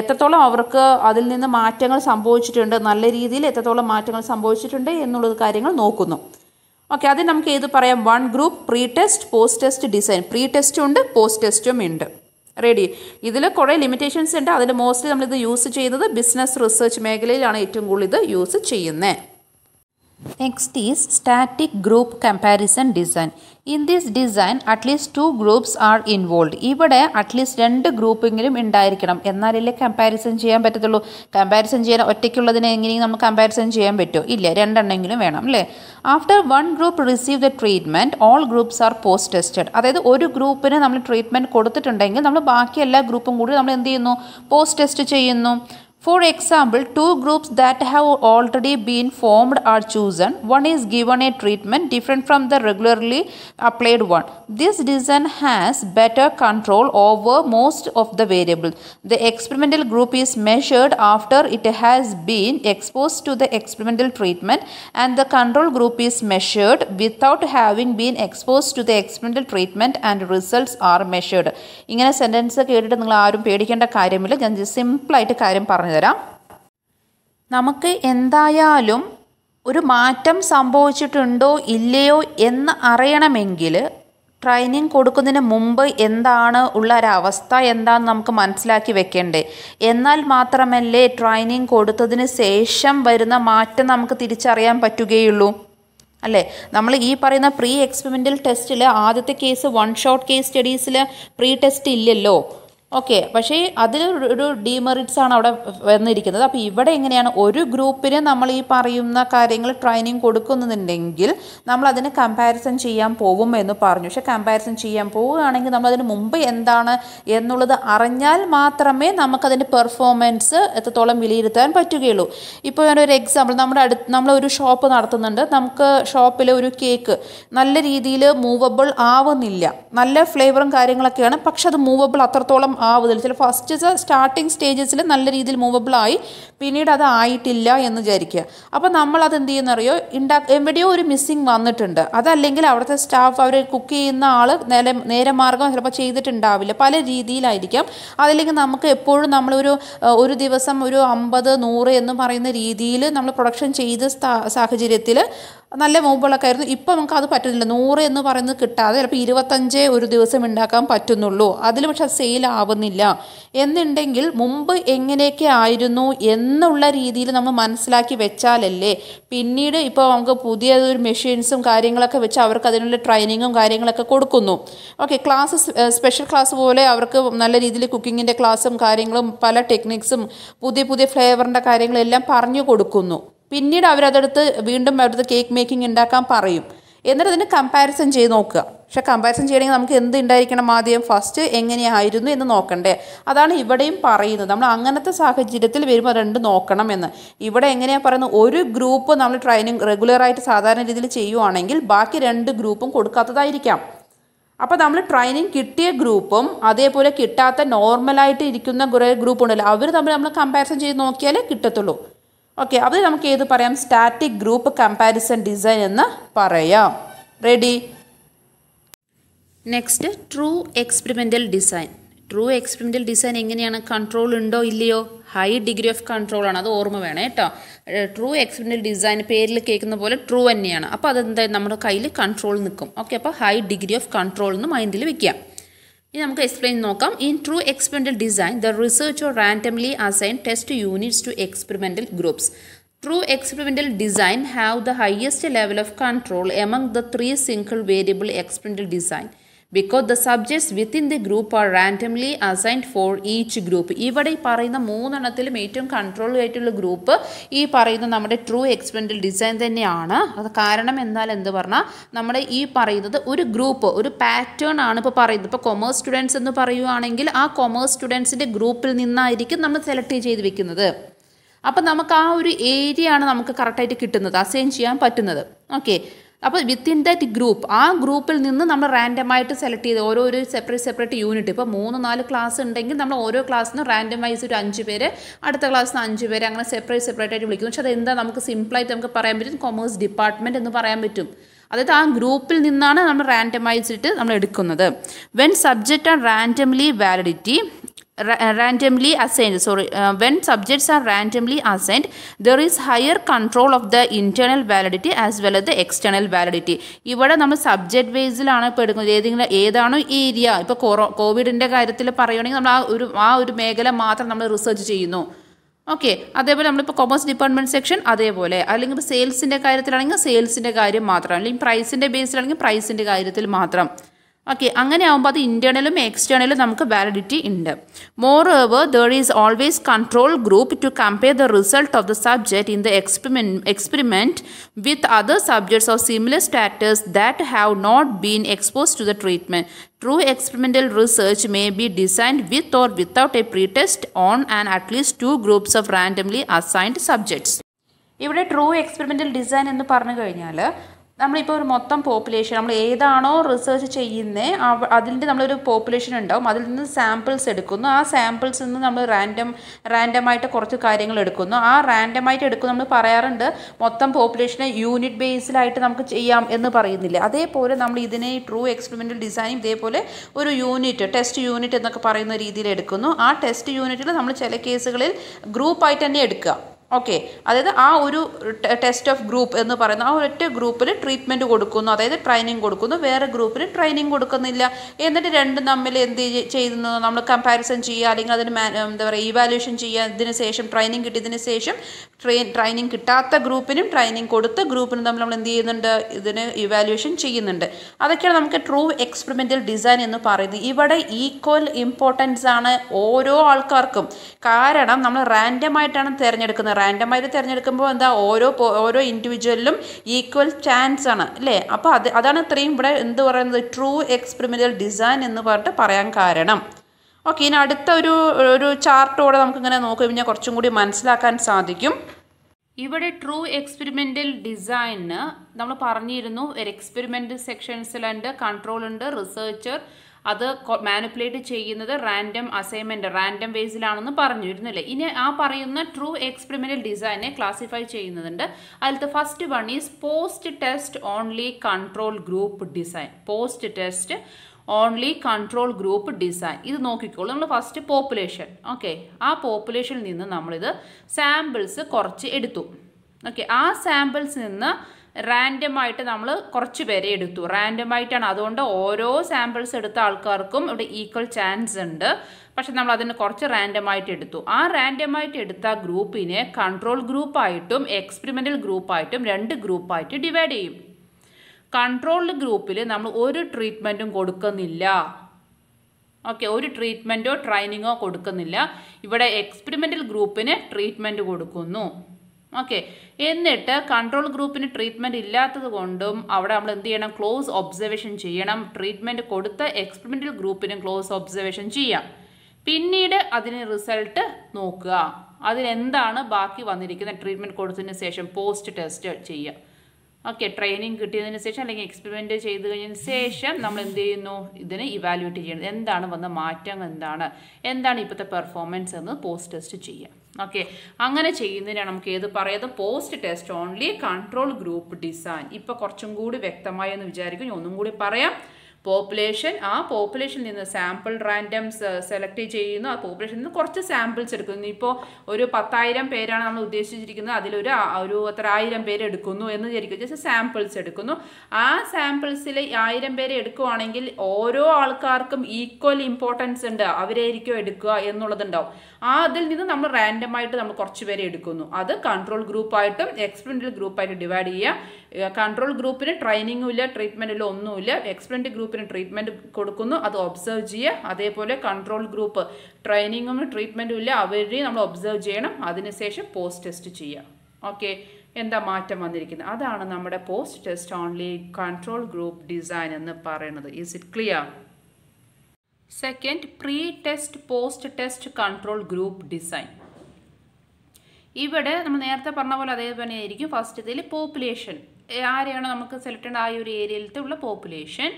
എത്രത്തോളം അവർക്ക് അതിൽ നിന്ന് മാറ്റങ്ങൾ സംഭവിച്ചിട്ടുണ്ട് നല്ല രീതിയിൽ എത്രത്തോളം മാറ്റങ്ങൾ സംഭവിച്ചിട്ടുണ്ട് എന്നുള്ളത് കാര്യങ്ങൾ നോക്കുന്നു ഓക്കെ അത് നമുക്ക് ഏത് പറയാം one group pre test post test design pre ടെസ്റ്റും ഉണ്ട് പോസ്റ്റ് ടെസ്റ്റും ഉണ്ട് റെഡി ഇതിൽ കുറേ ലിമിറ്റേഷൻസ് ഉണ്ട് അതിൽ മോസ്റ്റ്ലി നമ്മളിത് യൂസ് ചെയ്യുന്നത് ബിസിനസ് റിസർച്ച് മേഖലയിലാണ് ഏറ്റവും കൂടുതൽ ഇത് യൂസ് ചെയ്യുന്നത് Next is static group comparison design. In this design, at least two groups are involved. ഇവിടെ at least രണ്ട് ഗ്രൂപ്പെങ്കിലും ഉണ്ടായിരിക്കണം എന്നാലല്ലേ കമ്പാരിസൺ ചെയ്യാൻ പറ്റത്തുള്ളൂ കമ്പാരിസൺ ചെയ്യാൻ ഒറ്റയ്ക്കുള്ളതിനെ എങ്ങനെയും നമുക്ക് കമ്പാരിസൺ ചെയ്യാൻ പറ്റുമോ ഇല്ല രണ്ടെണ്ണെങ്കിലും വേണം അല്ലേ after one group receive the treatment all groups are post tested അതായത് ഒരു ഗ്രൂപ്പിന് നമ്മൾ ട്രീറ്റ്മെൻറ്റ് കൊടുത്തിട്ടുണ്ടെങ്കിൽ നമ്മൾ ബാക്കി എല്ലാ ഗ്രൂപ്പും കൂടി നമ്മൾ എന്ത് ചെയ്യുന്നു പോസ്റ്റ് ടെസ്റ്റ് ചെയ്യുന്നു for example two groups that have already been formed are chosen one is given a treatment different from the regularly applied one this design has better control over most of the variable the experimental group is measured after it has been expose to the experimental treatment and the control group is measured without having been expose to the experimental treatment and results R measured ഇങ്ങനെ sentence കേട്ടിട്ട് നിങ്ങൾ ആരും പേടിക്കേണ്ട കാര്യമില്ല ഞാൻ സിമ്പിളായിട്ട് കാര്യം പറഞ്ഞു തരാം നമുക്ക് എന്തായാലും ഒരു മാറ്റം സംഭവിച്ചിട്ടുണ്ടോ ഇല്ലയോ എന്ന് അറിയണമെങ്കിൽ ട്രെയിനിങ് കൊടുക്കുന്നതിന് മുമ്പ് എന്താണ് ഉള്ള ഒരവസ്ഥ എന്താണെന്ന് നമുക്ക് മനസ്സിലാക്കി വെക്കേണ്ടേ എന്നാൽ മാത്രമല്ലേ ട്രെയിനിങ് കൊടുത്തതിന് ശേഷം വരുന്ന മാറ്റം നമുക്ക് തിരിച്ചറിയാൻ പറ്റുകയുള്ളൂ അല്ലേ നമ്മൾ ഈ പറയുന്ന പ്രീ എക്സ്പെരിമെൻറ്റൽ ടെസ്റ്റിൽ ആദ്യത്തെ കേസ് വൺ ഷോട്ട് കേസ് സ്റ്റഡീസിൽ പ്രീ ടെസ്റ്റ് ഇല്ലല്ലോ ഓക്കെ പക്ഷേ അതിൽ ഒരു ഡീമെറിറ്റ്സ് ആണ് അവിടെ വന്നിരിക്കുന്നത് അപ്പോൾ ഇവിടെ എങ്ങനെയാണ് ഒരു ഗ്രൂപ്പിന് നമ്മൾ ഈ പറയുന്ന കാര്യങ്ങൾ ട്രെയിനിങ് കൊടുക്കുന്നുണ്ടെങ്കിൽ നമ്മൾ അതിന് കമ്പാരിസൺ ചെയ്യാൻ പോകും എന്ന് പറഞ്ഞു പക്ഷേ കമ്പാരിസൺ ചെയ്യാൻ പോവുകയാണെങ്കിൽ നമ്മൾ അതിന് മുമ്പ് എന്താണ് എന്നുള്ളത് അറിഞ്ഞാൽ മാത്രമേ നമുക്കതിൻ്റെ പെർഫോമൻസ് എത്രത്തോളം വിലയിരുത്താൻ പറ്റുകയുള്ളൂ ഇപ്പോൾ ഞാനൊരു എക്സാമ്പിൾ നമ്മുടെ അടുത്ത് നമ്മളൊരു ഷോപ്പ് നടത്തുന്നുണ്ട് നമുക്ക് ഷോപ്പിൽ ഒരു കേക്ക് നല്ല രീതിയിൽ മൂവബിൾ ആവുന്നില്ല നല്ല ഫ്ലേവറും കാര്യങ്ങളൊക്കെയാണ് പക്ഷെ അത് മൂവബിൾ അത്രത്തോളം ആവുന്നത് ചില ഫസ്റ്റ് സ്റ്റാർട്ടിങ് സ്റ്റേജസിൽ നല്ല രീതിയിൽ മൂവബിൾ ആയി പിന്നീട് അത് ആയിട്ടില്ല എന്ന് വിചാരിക്കുക അപ്പോൾ നമ്മൾ അത് എന്ത് ചെയ്യുന്നറിയോ ഉണ്ടാ എവിടെയോ ഒരു മിസ്സിങ് വന്നിട്ടുണ്ട് അതല്ലെങ്കിൽ അവിടുത്തെ സ്റ്റാഫ് അവർ കുക്ക് ചെയ്യുന്ന ആൾ നേരെ നേരെ മാർഗം ചിലപ്പോൾ ചെയ്തിട്ടുണ്ടാവില്ല പല രീതിയിലായിരിക്കാം അതല്ലെങ്കിൽ നമുക്ക് എപ്പോഴും നമ്മളൊരു ഒരു ദിവസം ഒരു അമ്പത് നൂറ് എന്ന് പറയുന്ന രീതിയിൽ നമ്മൾ പ്രൊഡക്ഷൻ ചെയ്ത സാഹചര്യത്തിൽ നല്ല മൂമ്പുകളൊക്കെ ആയിരുന്നു ഇപ്പം നമുക്ക് അത് പറ്റുന്നില്ല നൂറ് എന്ന് പറയുന്നത് കിട്ടാതെ ചിലപ്പോൾ ഇരുപത്തഞ്ച് ഒരു ദിവസം ഉണ്ടാക്കാൻ പറ്റുന്നുള്ളൂ അതിൽ പക്ഷെ സെയിൽ ആവുന്നില്ല എന്നുണ്ടെങ്കിൽ മുമ്പ് എങ്ങനെയൊക്കെ ആയിരുന്നു എന്നുള്ള രീതിയിൽ നമ്മൾ മനസ്സിലാക്കി വെച്ചാലല്ലേ പിന്നീട് ഇപ്പോൾ നമുക്ക് പുതിയ ഒരു മെഷീൻസും കാര്യങ്ങളൊക്കെ വെച്ച് അവർക്ക് അതിനുള്ള ട്രെയിനിങ്ങും കാര്യങ്ങളൊക്കെ കൊടുക്കുന്നു ഓക്കെ ക്ലാസ് സ്പെഷ്യൽ ക്ലാസ് പോലെ അവർക്ക് നല്ല രീതിയിൽ കുക്കിങ്ങിൻ്റെ ക്ലാസ്സും കാര്യങ്ങളും പല ടെക്നിക്സും പുതിയ പുതിയ ഫ്ലേവറിൻ്റെ കാര്യങ്ങളെല്ലാം പറഞ്ഞു കൊടുക്കുന്നു പിന്നീട് അവരതെടുത്ത് വീണ്ടും അവരുടെ കേക്ക് മേക്കിംഗ് ഉണ്ടാക്കാൻ പറയും എന്നിട്ട് അതിന് കമ്പാരിസൺ ചെയ്ത് നോക്കുക പക്ഷെ കമ്പാരിസൺ ചെയ്യണമെങ്കിൽ നമുക്ക് എന്ത് ഉണ്ടായിരിക്കണം ആദ്യം ഫസ്റ്റ് എങ്ങനെയായിരുന്നു എന്ന് നോക്കണ്ടേ അതാണ് ഇവിടെയും പറയുന്നത് നമ്മൾ അങ്ങനത്തെ സാഹചര്യത്തിൽ വരുമ്പോൾ രണ്ട് നോക്കണം എന്ന് ഇവിടെ എങ്ങനെയാണ് പറയുന്നത് ഒരു ഗ്രൂപ്പ് നമ്മൾ ട്രെയിനിങ് റെഗുലറായിട്ട് സാധാരണ രീതിയിൽ ചെയ്യുവാണെങ്കിൽ ബാക്കി രണ്ട് ഗ്രൂപ്പും കൊടുക്കാത്തതായിരിക്കാം അപ്പോൾ നമ്മൾ ട്രെയിനിങ് കിട്ടിയ ഗ്രൂപ്പും അതേപോലെ കിട്ടാത്ത നോർമലായിട്ട് ഇരിക്കുന്ന കുറേ ഗ്രൂപ്പുണ്ടല്ലോ അവർ തമ്മിൽ നമ്മൾ കമ്പാരിസൺ ചെയ്ത് നോക്കിയാലേ കിട്ടത്തുള്ളൂ ഓക്കെ അത് നമുക്ക് ഏത് പറയാം സ്റ്റാറ്റിക് ഗ്രൂപ്പ് കമ്പാരിസൺ ഡിസൈൻ എന്ന് പറയാം ready next true experimental design true experimental design എങ്ങനെയാണ് കൺട്രോൾ ഉണ്ടോ ഇല്ലയോ ഹൈ ഡിഗ്രി ഓഫ് കൺട്രോൾ ആണ് അത് ഓർമ്മ വേണം കേട്ടോ ട്രൂ എക്സ്പെരിമെൻ്റൽ ഡിസൈൻ പേരിൽ കേൾക്കുന്ന പോലെ ട്രൂ തന്നെയാണ് അപ്പോൾ അതെന്തായാലും നമ്മുടെ കയ്യിൽ കൺട്രോൾ നിൽക്കും ഓക്കെ അപ്പോൾ ഹൈ ഡിഗ്രി ഓഫ് കൺട്രോൾ എന്ന് മൈൻഡിൽ വെക്കുക ഇനി നമുക്ക് എക്സ്പ്ലെയിൻ നോക്കാം in true experimental design the researcher randomly assign test units to experimental groups true experimental design have the highest level of control among the three single variable experimental design because the subjects within the group are randomly assigned for each group ഇവിടെ ഈ പറയുന്ന മൂന്നെണ്ണത്തിലും ഏറ്റവും control ആയിട്ടുള്ള group ഈ പറയുന്ന നമ്മുടെ true എക്സ്പെൻഡൽ design തന്നെയാണ് അത് കാരണം എന്നാൽ എന്ത് പറഞ്ഞാൽ നമ്മുടെ ഈ പറയുന്നത് ഒരു ഗ്രൂപ്പ് ഒരു പാറ്റേൺ ആണ് ഇപ്പോൾ പറയുന്നത് ഇപ്പോൾ കൊമേഴ്സ് സ്റ്റുഡൻസ് എന്ന് പറയുവാണെങ്കിൽ ആ കൊമേഴ്സ് സ്റ്റുഡൻസിൻ്റെ ഗ്രൂപ്പിൽ നിന്നായിരിക്കും നമ്മൾ സെലക്ട് ചെയ്ത് വെക്കുന്നത് അപ്പം നമുക്ക് ആ ഒരു ഏരിയ ആണ് നമുക്ക് കറക്റ്റായിട്ട് കിട്ടുന്നത് അസൈൻ ചെയ്യാൻ പറ്റുന്നത് ഓക്കെ അപ്പോൾ വിത്തിൻ ദാറ്റ് ഗ്രൂപ്പ് ആ ഗ്രൂപ്പിൽ നിന്ന് നമ്മൾ റാൻഡമായിട്ട് സെലക്ട് ചെയ്ത് ഒരു സെപ്പറേറ്റ് സെപ്പറേറ്റ് യൂണിറ്റ് ഇപ്പോൾ മൂന്ന് നാല് ക്ലാസ് ഉണ്ടെങ്കിൽ നമ്മൾ ഓരോ ക്ലാസ്സിൽ നിന്ന് റാൻഡമൈസ് ഒരു അഞ്ച് പേര് അടുത്ത ക്ലാസ്സിൽ നിന്ന് അഞ്ച് പേര് അങ്ങനെ സെപ്പറേറ്റ് സെപ്പറേറ്റ് ആയിട്ട് വിളിക്കും പക്ഷേ അതെന്താ നമുക്ക് സിമ്പിളായിട്ട് നമുക്ക് പറയാൻ പറ്റും കൊമേഴ്സ് ഡിപ്പാർട്ട്മെൻറ്റ് എന്ന് പറയാൻ പറ്റും അതായത് ആ ഗ്രൂപ്പിൽ നിന്നാണ് നമ്മൾ റാൻഡമൈസിട്ട് നമ്മൾ എടുക്കുന്നത് when subject are randomly validity Uh, randomly assigned sorry uh, when subjects are randomly assigned there is higher control of the internal validity as well as the external validity ഇവിടെ നമ്മൾ സബ്ജക്റ്റ് ബേസിലാണ് ഇപ്പോൾ എടുക്കുന്നത് ഏതെങ്കിലും ഏതാണോ ഏരിയ ഇപ്പോൾ കൊറോ കോവിഡിൻ്റെ കാര്യത്തിൽ പറയുകയാണെങ്കിൽ നമ്മൾ ആ ഒരു ആ ഒരു മേഖല മാത്രം നമ്മൾ റിസർച്ച് ചെയ്യുന്നു ഓക്കെ അതേപോലെ നമ്മളിപ്പോൾ കൊമേഴ്സ് ഡിപ്പാർട്ട്മെൻറ്റ് സെക്ഷൻ അതേപോലെ അല്ലെങ്കിൽ ഇപ്പോൾ സെയിൽസിൻ്റെ കാര്യത്തിലാണെങ്കിൽ സെയിൽസിൻ്റെ കാര്യം മാത്രം അല്ലെങ്കിൽ പ്രൈസിൻ്റെ ബേസിലാണെങ്കിൽ പ്രൈസിൻ്റെ കാര്യത്തിൽ മാത്രം ഓക്കെ അങ്ങനെ ആകുമ്പോൾ അത് ഇൻറ്റേണലും എക്സ്റ്റേണലും നമുക്ക് വാലിഡിറ്റി ഉണ്ട് moreover there is always control group to compare the result of the subject in the experiment experiment with other subjects of similar status that have not been expose to the treatment true experimental research may be designed with or without a pre test on and at least two groups of randomly assigned subjects ഇവിടെ true experimental design എന്ന് പറഞ്ഞു കഴിഞ്ഞാൽ നമ്മളിപ്പോൾ ഒരു മൊത്തം population നമ്മൾ ഏതാണോ research ചെയ്യുന്നത് അതിൻ്റെ നമ്മളൊരു പോപ്പുലേഷൻ ഉണ്ടാവും അതിൽ നിന്ന് സാമ്പിൾസ് എടുക്കുന്നു ആ സാമ്പിൾസിൽ നിന്ന് നമ്മൾ റാൻഡം റാൻഡമായിട്ട് കുറച്ച് കാര്യങ്ങൾ എടുക്കുന്നു ആ റാൻഡമായിട്ട് എടുക്കുന്നു നമ്മൾ പറയാറുണ്ട് മൊത്തം പോപ്പുലേഷനെ യൂണിറ്റ് ബേസിലായിട്ട് നമുക്ക് ചെയ്യാം എന്ന് പറയുന്നില്ല അതേപോലെ നമ്മൾ ഇതിനെ ട്രൂ എക്സ്പെരിമെൻ്റൽ ഡിസൈൻ ഇതേപോലെ ഒരു യൂണിറ്റ് ടെസ്റ്റ് യൂണിറ്റ് എന്നൊക്കെ പറയുന്ന രീതിയിൽ എടുക്കുന്നു ആ ടെസ്റ്റ് യൂണിറ്റിൽ നമ്മൾ ചില കേസുകളിൽ ഗ്രൂപ്പായിട്ട് തന്നെ എടുക്കുക ഓക്കെ അതായത് ആ ഒരു ടെസ്റ്റ് ഓഫ് ഗ്രൂപ്പ് എന്ന് പറയുന്ന ആ ഒറ്റ ഗ്രൂപ്പിൽ ട്രീറ്റ്മെൻറ്റ് കൊടുക്കുന്നു അതായത് ട്രെയിനിങ് കൊടുക്കുന്നു വേറെ ഗ്രൂപ്പിൽ ട്രെയിനിങ് കൊടുക്കുന്നില്ല എന്നിട്ട് രണ്ട് തമ്മിൽ എന്ത് ചെയ്യുന്നു നമ്മൾ കമ്പാരിസൺ ചെയ്യുക അല്ലെങ്കിൽ അതിന് എന്താ പറയുക ഇവാലുവേഷൻ ചെയ്യുക ഇതിന് ശേഷം ട്രെയിനിങ് കിട്ടിയതിന് ശേഷം ട്രെയിൻ ട്രെയിനിങ് കിട്ടാത്ത ഗ്രൂപ്പിനും ട്രെയിനിങ് കൊടുത്ത് ഗ്രൂപ്പിനും തമ്മിൽ നമ്മൾ എന്ത് ചെയ്യുന്നുണ്ട് ഇതിന് ഇവാലുവേഷൻ ചെയ്യുന്നുണ്ട് അതൊക്കെയാണ് നമുക്ക് ട്രൂ എക്സ്പെരിമെൻ്റൽ ഡിസൈൻ എന്ന് പറയുന്നത് ഇവിടെ ഈക്വൽ ഇമ്പോർട്ടൻസ് ആണ് ഓരോ ആൾക്കാർക്കും കാരണം നമ്മൾ റാൻഡമായിട്ടാണ് തിരഞ്ഞെടുക്കുന്നത് റാൻഡമായിട്ട് തിരഞ്ഞെടുക്കുമ്പോൾ എന്താ ഓരോ ഓരോ ഇൻഡിവിജ്വലിലും ഈക്വൽ ചാൻസ് ആണ് അല്ലേ അപ്പോൾ അത് അതാണ് ഇത്രയും ഇവിടെ എന്ത് പറയുന്നത് ട്രൂ എക്സ്പെരിമെൻ്റൽ ഡിസൈൻ എന്ന് പറഞ്ഞിട്ട് പറയാൻ കാരണം ഓക്കെ ഇനി അടുത്ത ഒരു ഒരു ചാർട്ടോടെ നമുക്കിങ്ങനെ നോക്കി കഴിഞ്ഞാൽ കുറച്ചും കൂടി മനസ്സിലാക്കാൻ സാധിക്കും ഇവിടെ ട്രൂ എക്സ്പെരിമെൻ്റൽ ഡിസൈന് നമ്മൾ പറഞ്ഞിരുന്നു ഒരു എക്സ്പെരിമെൻ്റ് സെക്ഷൻസിലുണ്ട് കൺട്രോൾ ഉണ്ട് റിസർച്ചർ അത് മാനിപ്പുലേറ്റ് ചെയ്യുന്നത് റാൻഡം അസൈൻമെൻ്റ് റാൻഡം ബേസിലാണെന്ന് പറഞ്ഞിരുന്നില്ലേ ഇനി ആ പറയുന്ന ട്രൂ എക്സ്പെരിമെൻ്റൽ ഡിസൈനെ ക്ലാസിഫൈ ചെയ്യുന്നുണ്ട് അതിലത്തെ first one is post test only control group design post test only control group design ഇത് നോക്കിക്കോളൂ നമ്മൾ ഫസ്റ്റ് പോപ്പുലേഷൻ ഓക്കെ ആ പോപ്പുലേഷനിൽ നിന്ന് നമ്മളിത് സാമ്പിൾസ് കുറച്ച് എടുത്തു ഓക്കെ ആ സാമ്പിൾസ് നിന്ന് റാൻഡമായിട്ട് നമ്മൾ കുറച്ച് പേരെ എടുത്തു റാൻഡമായിട്ടാണ് അതുകൊണ്ട് ഓരോ സാമ്പിൾസ് എടുത്ത ആൾക്കാർക്കും ഇവിടെ ഈക്വൽ ചാൻസ് ഉണ്ട് പക്ഷെ നമ്മൾ അതിന് കുറച്ച് റാൻഡമായിട്ട് എടുത്തു ആ റാൻഡമായിട്ട് എടുത്ത ഗ്രൂപ്പിനെ കൺട്രോൾ ഗ്രൂപ്പായിട്ടും എക്സ്പെരിമെൻ്റൽ ഗ്രൂപ്പായിട്ടും രണ്ട് ഗ്രൂപ്പായിട്ട് ഡിവൈഡ് ചെയ്യും കൺട്രോൾഡ് ഗ്രൂപ്പിൽ നമ്മൾ ഒരു ട്രീറ്റ്മെൻറ്റും കൊടുക്കുന്നില്ല ഓക്കെ ഒരു ട്രീറ്റ്മെൻറ്റോ ട്രെയിനിങ്ങോ കൊടുക്കുന്നില്ല ഇവിടെ എക്സ്പെരിമെൻ്റൽ ഗ്രൂപ്പിന് ട്രീറ്റ്മെൻറ്റ് കൊടുക്കുന്നു ഓക്കെ എന്നിട്ട് കൺട്രോൾ ഗ്രൂപ്പിന് ട്രീറ്റ്മെൻറ്റ് ഇല്ലാത്തത് കൊണ്ടും അവിടെ നമ്മൾ എന്ത് ചെയ്യണം ക്ലോസ് ഒബ്സർവേഷൻ ചെയ്യണം ട്രീറ്റ്മെൻറ്റ് കൊടുത്ത് എക്സ്പെരിമെൻ്റൽ ഗ്രൂപ്പിനും ക്ലോസ് ഒബ്സർവേഷൻ ചെയ്യാം പിന്നീട് അതിന് റിസൾട്ട് നോക്കുക അതിനെന്താണ് ബാക്കി വന്നിരിക്കുന്ന ട്രീറ്റ്മെൻറ്റ് കൊടുത്തതിന് ശേഷം പോസ്റ്റ് ടെസ്റ്റ് ചെയ്യുക ഓക്കെ ട്രെയിനിങ് കിട്ടിയതിന് ശേഷം അല്ലെങ്കിൽ എക്സ്പെരിമെൻ്റ് ചെയ്ത് കഴിഞ്ഞതിന് ശേഷം നമ്മൾ എന്ത് ചെയ്യുന്നു ഇതിന് ഇവാലുവേറ്റ് ചെയ്യുന്നത് എന്താണ് വന്ന മാറ്റം എന്താണ് എന്താണ് ഇപ്പോഴത്തെ പെർഫോമൻസ് എന്ന് പോസ്റ്റ് ടെസ്റ്റ് ചെയ്യാം ഓക്കെ അങ്ങനെ ചെയ്യുന്നതിനാണ് നമുക്ക് ഏത് പറയുന്നത് post test only control group design ഇപ്പോൾ കുറച്ചും കൂടി വ്യക്തമായി എന്ന് വിചാരിക്കും ഒന്നും കൂടി പറയാം പോപ്പുലേഷൻ ആ പോപ്പുലേഷനിൽ നിന്ന് സാമ്പിൾ റാൻഡംസ് സെലക്ട് ചെയ്യുന്നു ആ പോപ്പുലേഷനിൽ നിന്ന് കുറച്ച് സാമ്പിൾസ് എടുക്കുന്നു ഇപ്പോൾ ഒരു പത്തായിരം പേരാണ് നമ്മൾ ഉദ്ദേശിച്ചിരിക്കുന്നത് അതിലൊരു ഒരു അത്ര പേര് എടുക്കുന്നു എന്ന് വിചാരിക്കും ജസ്റ്റ് സാമ്പിൾസ് എടുക്കുന്നു ആ സാമ്പിൾസിൽ ആയിരം പേരെ എടുക്കുവാണെങ്കിൽ ഓരോ ആൾക്കാർക്കും ഈക്വൽ ഇമ്പോർട്ടൻസ് ഉണ്ട് അവരായിരിക്കും എടുക്കുക എന്നുള്ളതുണ്ടാവും ആ അതിൽ നിന്ന് നമ്മൾ റാൻഡമായിട്ട് നമ്മൾ കുറച്ച് പേരെ എടുക്കുന്നു അത് കൺട്രോൾ ഗ്രൂപ്പായിട്ടും എക്സ്പെൻഡൽ ഗ്രൂപ്പായിട്ടും ഡിവൈഡ് ചെയ്യുക കൺട്രോൾ ഗ്രൂപ്പിന് ട്രെയിനിങ്ങും ഇല്ല ട്രീറ്റ്മെൻറ്റിലോ ഒന്നുമില്ല എക്സ്പ്ലൻറ്റ് ഗ്രൂപ്പിന് ട്രീറ്റ്മെൻറ്റ് കൊടുക്കുന്നു അത് ഒബ്സർവ് ചെയ്യുക അതേപോലെ കൺട്രോൾ ഗ്രൂപ്പ് ട്രെയിനിങ്ങും ട്രീറ്റ്മെൻറ്റും ഇല്ല അവരെയും നമ്മൾ ഒബ്സർവ് ചെയ്യണം അതിനുശേഷം പോസ്റ്റ് ടെസ്റ്റ് ചെയ്യുക ഓക്കെ എന്താ മാറ്റം വന്നിരിക്കുന്നത് അതാണ് നമ്മുടെ post test only control group design എന്ന് പറയുന്നത് is it clear second pre test post test control group design ഇവിടെ നമ്മൾ നേരത്തെ പറഞ്ഞ പോലെ അതേപോലെ ആയിരിക്കും ഫസ്റ്റ് ഇതിൽ പോപ്പുലേഷൻ ആരെയാണോ നമുക്ക് സെലക്ട് ചെയ്യേണ്ട ആ ഒരു ഏരിയയിലത്തെ ഉള്ള പോപ്പുലേഷൻ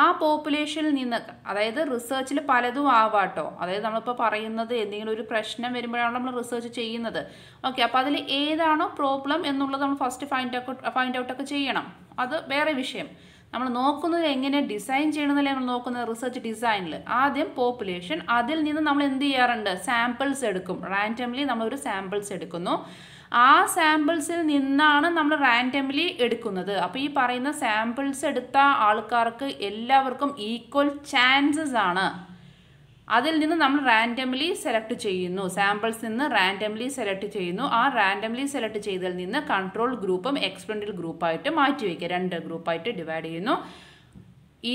ആ പോപ്പുലേഷനിൽ നിന്ന് അതായത് റിസർച്ചിൽ പലതും ആവാട്ടോ അതായത് നമ്മളിപ്പോൾ പറയുന്നത് എന്തെങ്കിലും ഒരു പ്രശ്നം വരുമ്പോഴാണ് നമ്മൾ റിസർച്ച് ചെയ്യുന്നത് ഓക്കെ അപ്പോൾ അതിൽ ഏതാണോ പ്രോബ്ലം എന്നുള്ളത് നമ്മൾ ഫസ്റ്റ് ഫൈൻഡ് ഔട്ട് ഫൈൻഡ് ഔട്ടൊക്കെ ചെയ്യണം അത് വേറെ വിഷയം നമ്മൾ നോക്കുന്നത് എങ്ങനെ ഡിസൈൻ ചെയ്യണമെന്നല്ലേ നമ്മൾ നോക്കുന്നത് റിസർച്ച് ഡിസൈനിൽ ആദ്യം പോപ്പുലേഷൻ അതിൽ നിന്ന് നമ്മൾ എന്ത് ചെയ്യാറുണ്ട് സാമ്പിൾസ് എടുക്കും റാൻഡംലി നമ്മളൊരു സാമ്പിൾസ് എടുക്കുന്നു ആ സാമ്പിൾസിൽ നിന്നാണ് നമ്മൾ റാൻഡംലി എടുക്കുന്നത് അപ്പോൾ ഈ പറയുന്ന സാമ്പിൾസ് എടുത്ത ആൾക്കാർക്ക് എല്ലാവർക്കും ഈക്വൽ ചാൻസസ് ആണ് അതിൽ നിന്ന് നമ്മൾ റാൻഡംലി സെലക്ട് ചെയ്യുന്നു സാമ്പിൾസ് നിന്ന് റാൻഡംലി സെലക്ട് ചെയ്യുന്നു ആ റാൻഡംലി സെലക്ട് ചെയ്തതിൽ നിന്ന് കൺട്രോൾ ഗ്രൂപ്പും എക്സ്പെൻഡൽ ഗ്രൂപ്പായിട്ട് മാറ്റിവെക്കുക രണ്ട് ഗ്രൂപ്പായിട്ട് ഡിവൈഡ് ചെയ്യുന്നു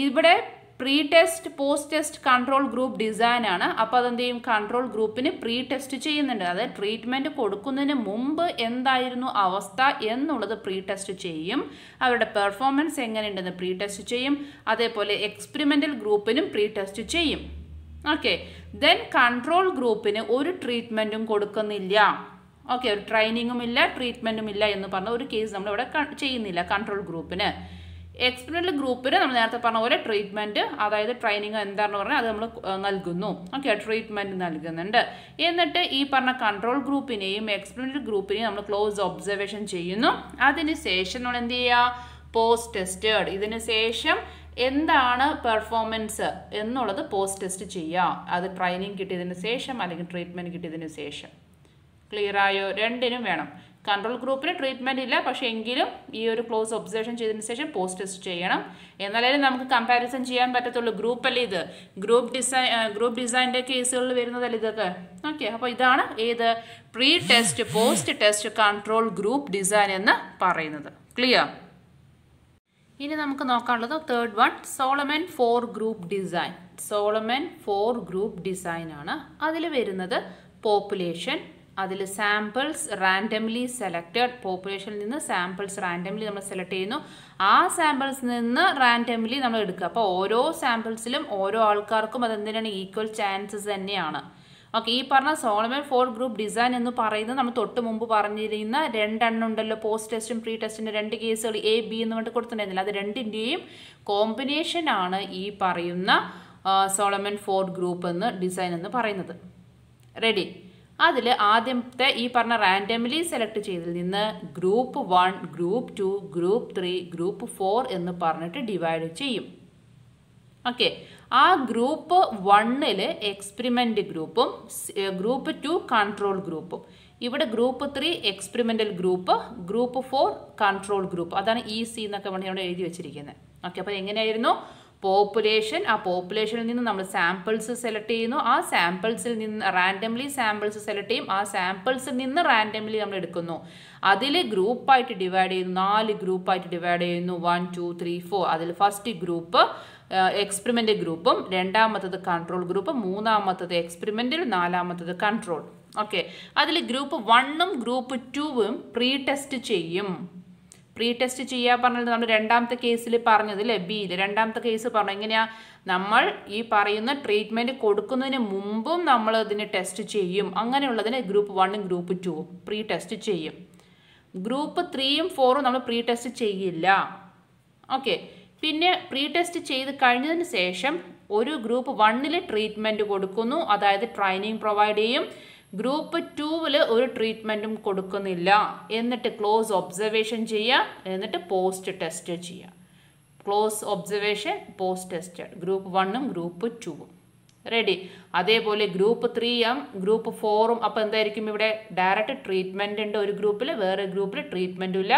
ഇവിടെ pre test post test control group design ആണ് അപ്പോൾ അതെന്ത് ചെയ്യും കൺട്രോൾ ഗ്രൂപ്പിന് പ്രീ ടെസ്റ്റ് ചെയ്യുന്നുണ്ട് അതായത് ട്രീറ്റ്മെൻറ്റ് കൊടുക്കുന്നതിന് മുമ്പ് എന്തായിരുന്നു അവസ്ഥ എന്നുള്ളത് പ്രീ ടെസ്റ്റ് ചെയ്യും അവരുടെ പെർഫോമൻസ് എങ്ങനെയുണ്ടെന്ന് പ്രീ ടെസ്റ്റ് ചെയ്യും അതേപോലെ എക്സ്പെരിമെൻ്റൽ ഗ്രൂപ്പിനും പ്രീ ടെസ്റ്റ് ചെയ്യും ഓക്കെ ദെൻ കൺട്രോൾ ഗ്രൂപ്പിന് ഒരു ട്രീറ്റ്മെൻറ്റും കൊടുക്കുന്നില്ല ഓക്കെ ഒരു ട്രെയിനിങ്ങും ഇല്ല ട്രീറ്റ്മെൻറ്റും ഇല്ല എന്ന് പറഞ്ഞ ഒരു കേസ് നമ്മളിവിടെ ചെയ്യുന്നില്ല കൺട്രോൾ ഗ്രൂപ്പിന് എക്സ്പീരിയൻഡ് ഗ്രൂപ്പിന് നമ്മൾ നേരത്തെ പറഞ്ഞ പോലെ ട്രീറ്റ്മെൻറ്റ് അതായത് ട്രെയിനിങ് എന്താണെന്ന് പറഞ്ഞാൽ അത് നമ്മൾ നൽകുന്നു ഓക്കെ ട്രീറ്റ്മെൻറ്റ് നൽകുന്നുണ്ട് എന്നിട്ട് ഈ പറഞ്ഞ കൺട്രോൾ ഗ്രൂപ്പിനെയും എക്സ്പീരിയൻഡ് ഗ്രൂപ്പിനെയും നമ്മൾ ക്ലോസ് ഒബ്സർവേഷൻ ചെയ്യുന്നു അതിന് ശേഷം നമ്മൾ എന്ത് ചെയ്യുക പോസ്റ്റ് ടെസ്റ്റേഡ് ഇതിന് ശേഷം എന്താണ് പെർഫോമൻസ് എന്നുള്ളത് പോസ്റ്റ് ടെസ്റ്റ് ചെയ്യുക അത് ട്രെയിനിങ് കിട്ടിയതിന് ശേഷം അല്ലെങ്കിൽ ട്രീറ്റ്മെൻറ്റ് കിട്ടിയതിന് ശേഷം ക്ലിയർ ആയോ രണ്ടിനും വേണം കൺട്രോൾ ഗ്രൂപ്പിന് ട്രീറ്റ്മെൻ്റ് ഇല്ല പക്ഷേ എങ്കിലും ഈ ഒരു ക്ലോസ് ഒബ്സർവേഷൻ ചെയ്തതിന് ശേഷം പോസ്റ്റ് ടെസ്റ്റ് ചെയ്യണം എന്നാലും നമുക്ക് കമ്പാരിസൺ ചെയ്യാൻ പറ്റത്തുള്ളൂ ഗ്രൂപ്പല്ലേ ഇത് ഗ്രൂപ്പ് ഡിസൈൻ ഗ്രൂപ്പ് ഡിസൈൻ്റെ കേസുകളിൽ വരുന്നതല്ല ഇതൊക്കെ ഓക്കെ അപ്പോൾ ഇതാണ് ഏത് pre test post test control group design എന്ന് പറയുന്നത് ക്ലിയർ ഇനി നമുക്ക് നോക്കാനുള്ളത് third one Solomon four group design Solomon four group design ആണ് അതിൽ വരുന്നത് പോപ്പുലേഷൻ അതിൽ സാമ്പിൾസ് റാൻഡംലി സെലക്റ്റഡ് പോപ്പുലേഷനിൽ നിന്ന് സാമ്പിൾസ് റാൻഡംലി നമ്മൾ സെലക്ട് ചെയ്യുന്നു ആ സാമ്പിൾസ് നിന്ന് റാൻഡംലി നമ്മൾ എടുക്കുക അപ്പോൾ ഓരോ സാമ്പിൾസിലും ഓരോ ആൾക്കാർക്കും അതെന്തിനാണ് ഈക്വൽ ചാൻസസ് തന്നെയാണ് ഓക്കെ ഈ പറഞ്ഞ സോളമൻ ഫോർ ഗ്രൂപ്പ് ഡിസൈൻ എന്ന് പറയുന്നത് നമ്മൾ തൊട്ട് മുമ്പ് പറഞ്ഞിരുന്ന രണ്ടെണ്ണം ഉണ്ടല്ലോ പോസ്റ്റ് ടെസ്റ്റും പ്രീ ടെസ്റ്റിൻ്റെ രണ്ട് കേസുകൾ എ ബി എന്ന് പറഞ്ഞിട്ട് കൊടുത്തിട്ടുണ്ടായിരുന്നില്ല അത് രണ്ടിൻ്റെയും കോമ്പിനേഷനാണ് ഈ പറയുന്ന സോളമൻ ഫോർഡ് ഗ്രൂപ്പ് എന്ന് ഡിസൈൻ എന്ന് പറയുന്നത് റെഡി അതിൽ ആദ്യത്തെ ഈ പറഞ്ഞ റാൻഡംലി സെലക്ട് ചെയ്തതിൽ നിന്ന് group one group two group three group four എന്ന് പറഞ്ഞിട്ട് ഡിവൈഡ് ചെയ്യും ഓക്കെ ആ ഗ്രൂപ്പ് വണ്ണിൽ എക്സ്പെരിമെൻ്റ് ഗ്രൂപ്പും ഗ്രൂപ്പ് ടു കൺട്രോൾ ഗ്രൂപ്പും ഇവിടെ group three experimental group group four control group അതാണ് ഇ സി എന്നൊക്കെ വേണമെങ്കിൽ ഇവിടെ എഴുതി വെച്ചിരിക്കുന്നത് ഓക്കെ അപ്പോൾ എങ്ങനെയായിരുന്നു പോപ്പുലേഷൻ ആ പോപ്പുലേഷനിൽ നിന്ന് നമ്മൾ സാമ്പിൾസ് സെലക്ട് ചെയ്യുന്നു ആ സാമ്പിൾസിൽ നിന്ന് റാൻഡംലി സാമ്പിൾസ് സെലക്ട് ചെയ്യും ആ സാമ്പിൾസിൽ നിന്ന് റാൻഡംലി നമ്മൾ എടുക്കുന്നു അതിൽ ഗ്രൂപ്പായിട്ട് ഡിവൈഡ് ചെയ്യുന്നു നാല് ഗ്രൂപ്പായിട്ട് ഡിവൈഡ് ചെയ്യുന്നു വൺ ടു ത്രീ ഫോർ അതിൽ ഫസ്റ്റ് ഗ്രൂപ്പ് എക്സ്പെരിമെൻ്റ് ഗ്രൂപ്പും രണ്ടാമത്തത് കൺട്രോൾ ഗ്രൂപ്പ് മൂന്നാമത്തത് എക്സ്പെരിമെൻറ്റിൽ നാലാമത്തത് കൺട്രോൾ ഓക്കെ അതിൽ ഗ്രൂപ്പ് വണ്ണും ഗ്രൂപ്പ് ടുവും പ്രീ ടെസ്റ്റ് ചെയ്യും പ്രീ ടെസ്റ്റ് ചെയ്യാൻ പറഞ്ഞത് നമ്മൾ രണ്ടാമത്തെ കേസിൽ പറഞ്ഞത് അല്ലേ ബിയിൽ രണ്ടാമത്തെ കേസ് പറഞ്ഞു എങ്ങനെയാണ് നമ്മൾ ഈ പറയുന്ന ട്രീറ്റ്മെൻറ്റ് കൊടുക്കുന്നതിന് മുമ്പും നമ്മൾ ഇതിന് ടെസ്റ്റ് ചെയ്യും അങ്ങനെയുള്ളതിന് ഗ്രൂപ്പ് വണ്ണും ഗ്രൂപ്പ് ടുവും പ്രീ ടെസ്റ്റ് ചെയ്യും ഗ്രൂപ്പ് ത്രീയും ഫോറും നമ്മൾ പ്രീ ടെസ്റ്റ് ചെയ്യില്ല ഓക്കെ പിന്നെ പ്രീ ടെസ്റ്റ് ചെയ്ത് കഴിഞ്ഞതിന് ശേഷം ഒരു ഗ്രൂപ്പ് വണ്ണിൽ ട്രീറ്റ്മെൻറ്റ് കൊടുക്കുന്നു അതായത് ട്രെയിനിങ് പ്രൊവൈഡ് ചെയ്യും ഗ്രൂപ്പ് ടുവിൽ ഒരു ട്രീറ്റ്മെൻറ്റും കൊടുക്കുന്നില്ല എന്നിട്ട് ക്ലോസ് ഒബ്സർവേഷൻ ചെയ്യുക എന്നിട്ട് പോസ്റ്റ് ടെസ്റ്റ് ചെയ്യുക close observation post test group വണ്ണും ഗ്രൂപ്പ് ടുവും റെഡി അതേപോലെ ഗ്രൂപ്പ് ത്രീയും ഗ്രൂപ്പ് ഫോറും അപ്പോൾ എന്തായിരിക്കും ഇവിടെ ഡയറക്റ്റ് ട്രീറ്റ്മെൻറ്റ് ഉണ്ട് ഒരു ഗ്രൂപ്പിൽ വേറെ ഗ്രൂപ്പിൽ ട്രീറ്റ്മെൻറ്റും ഇല്ല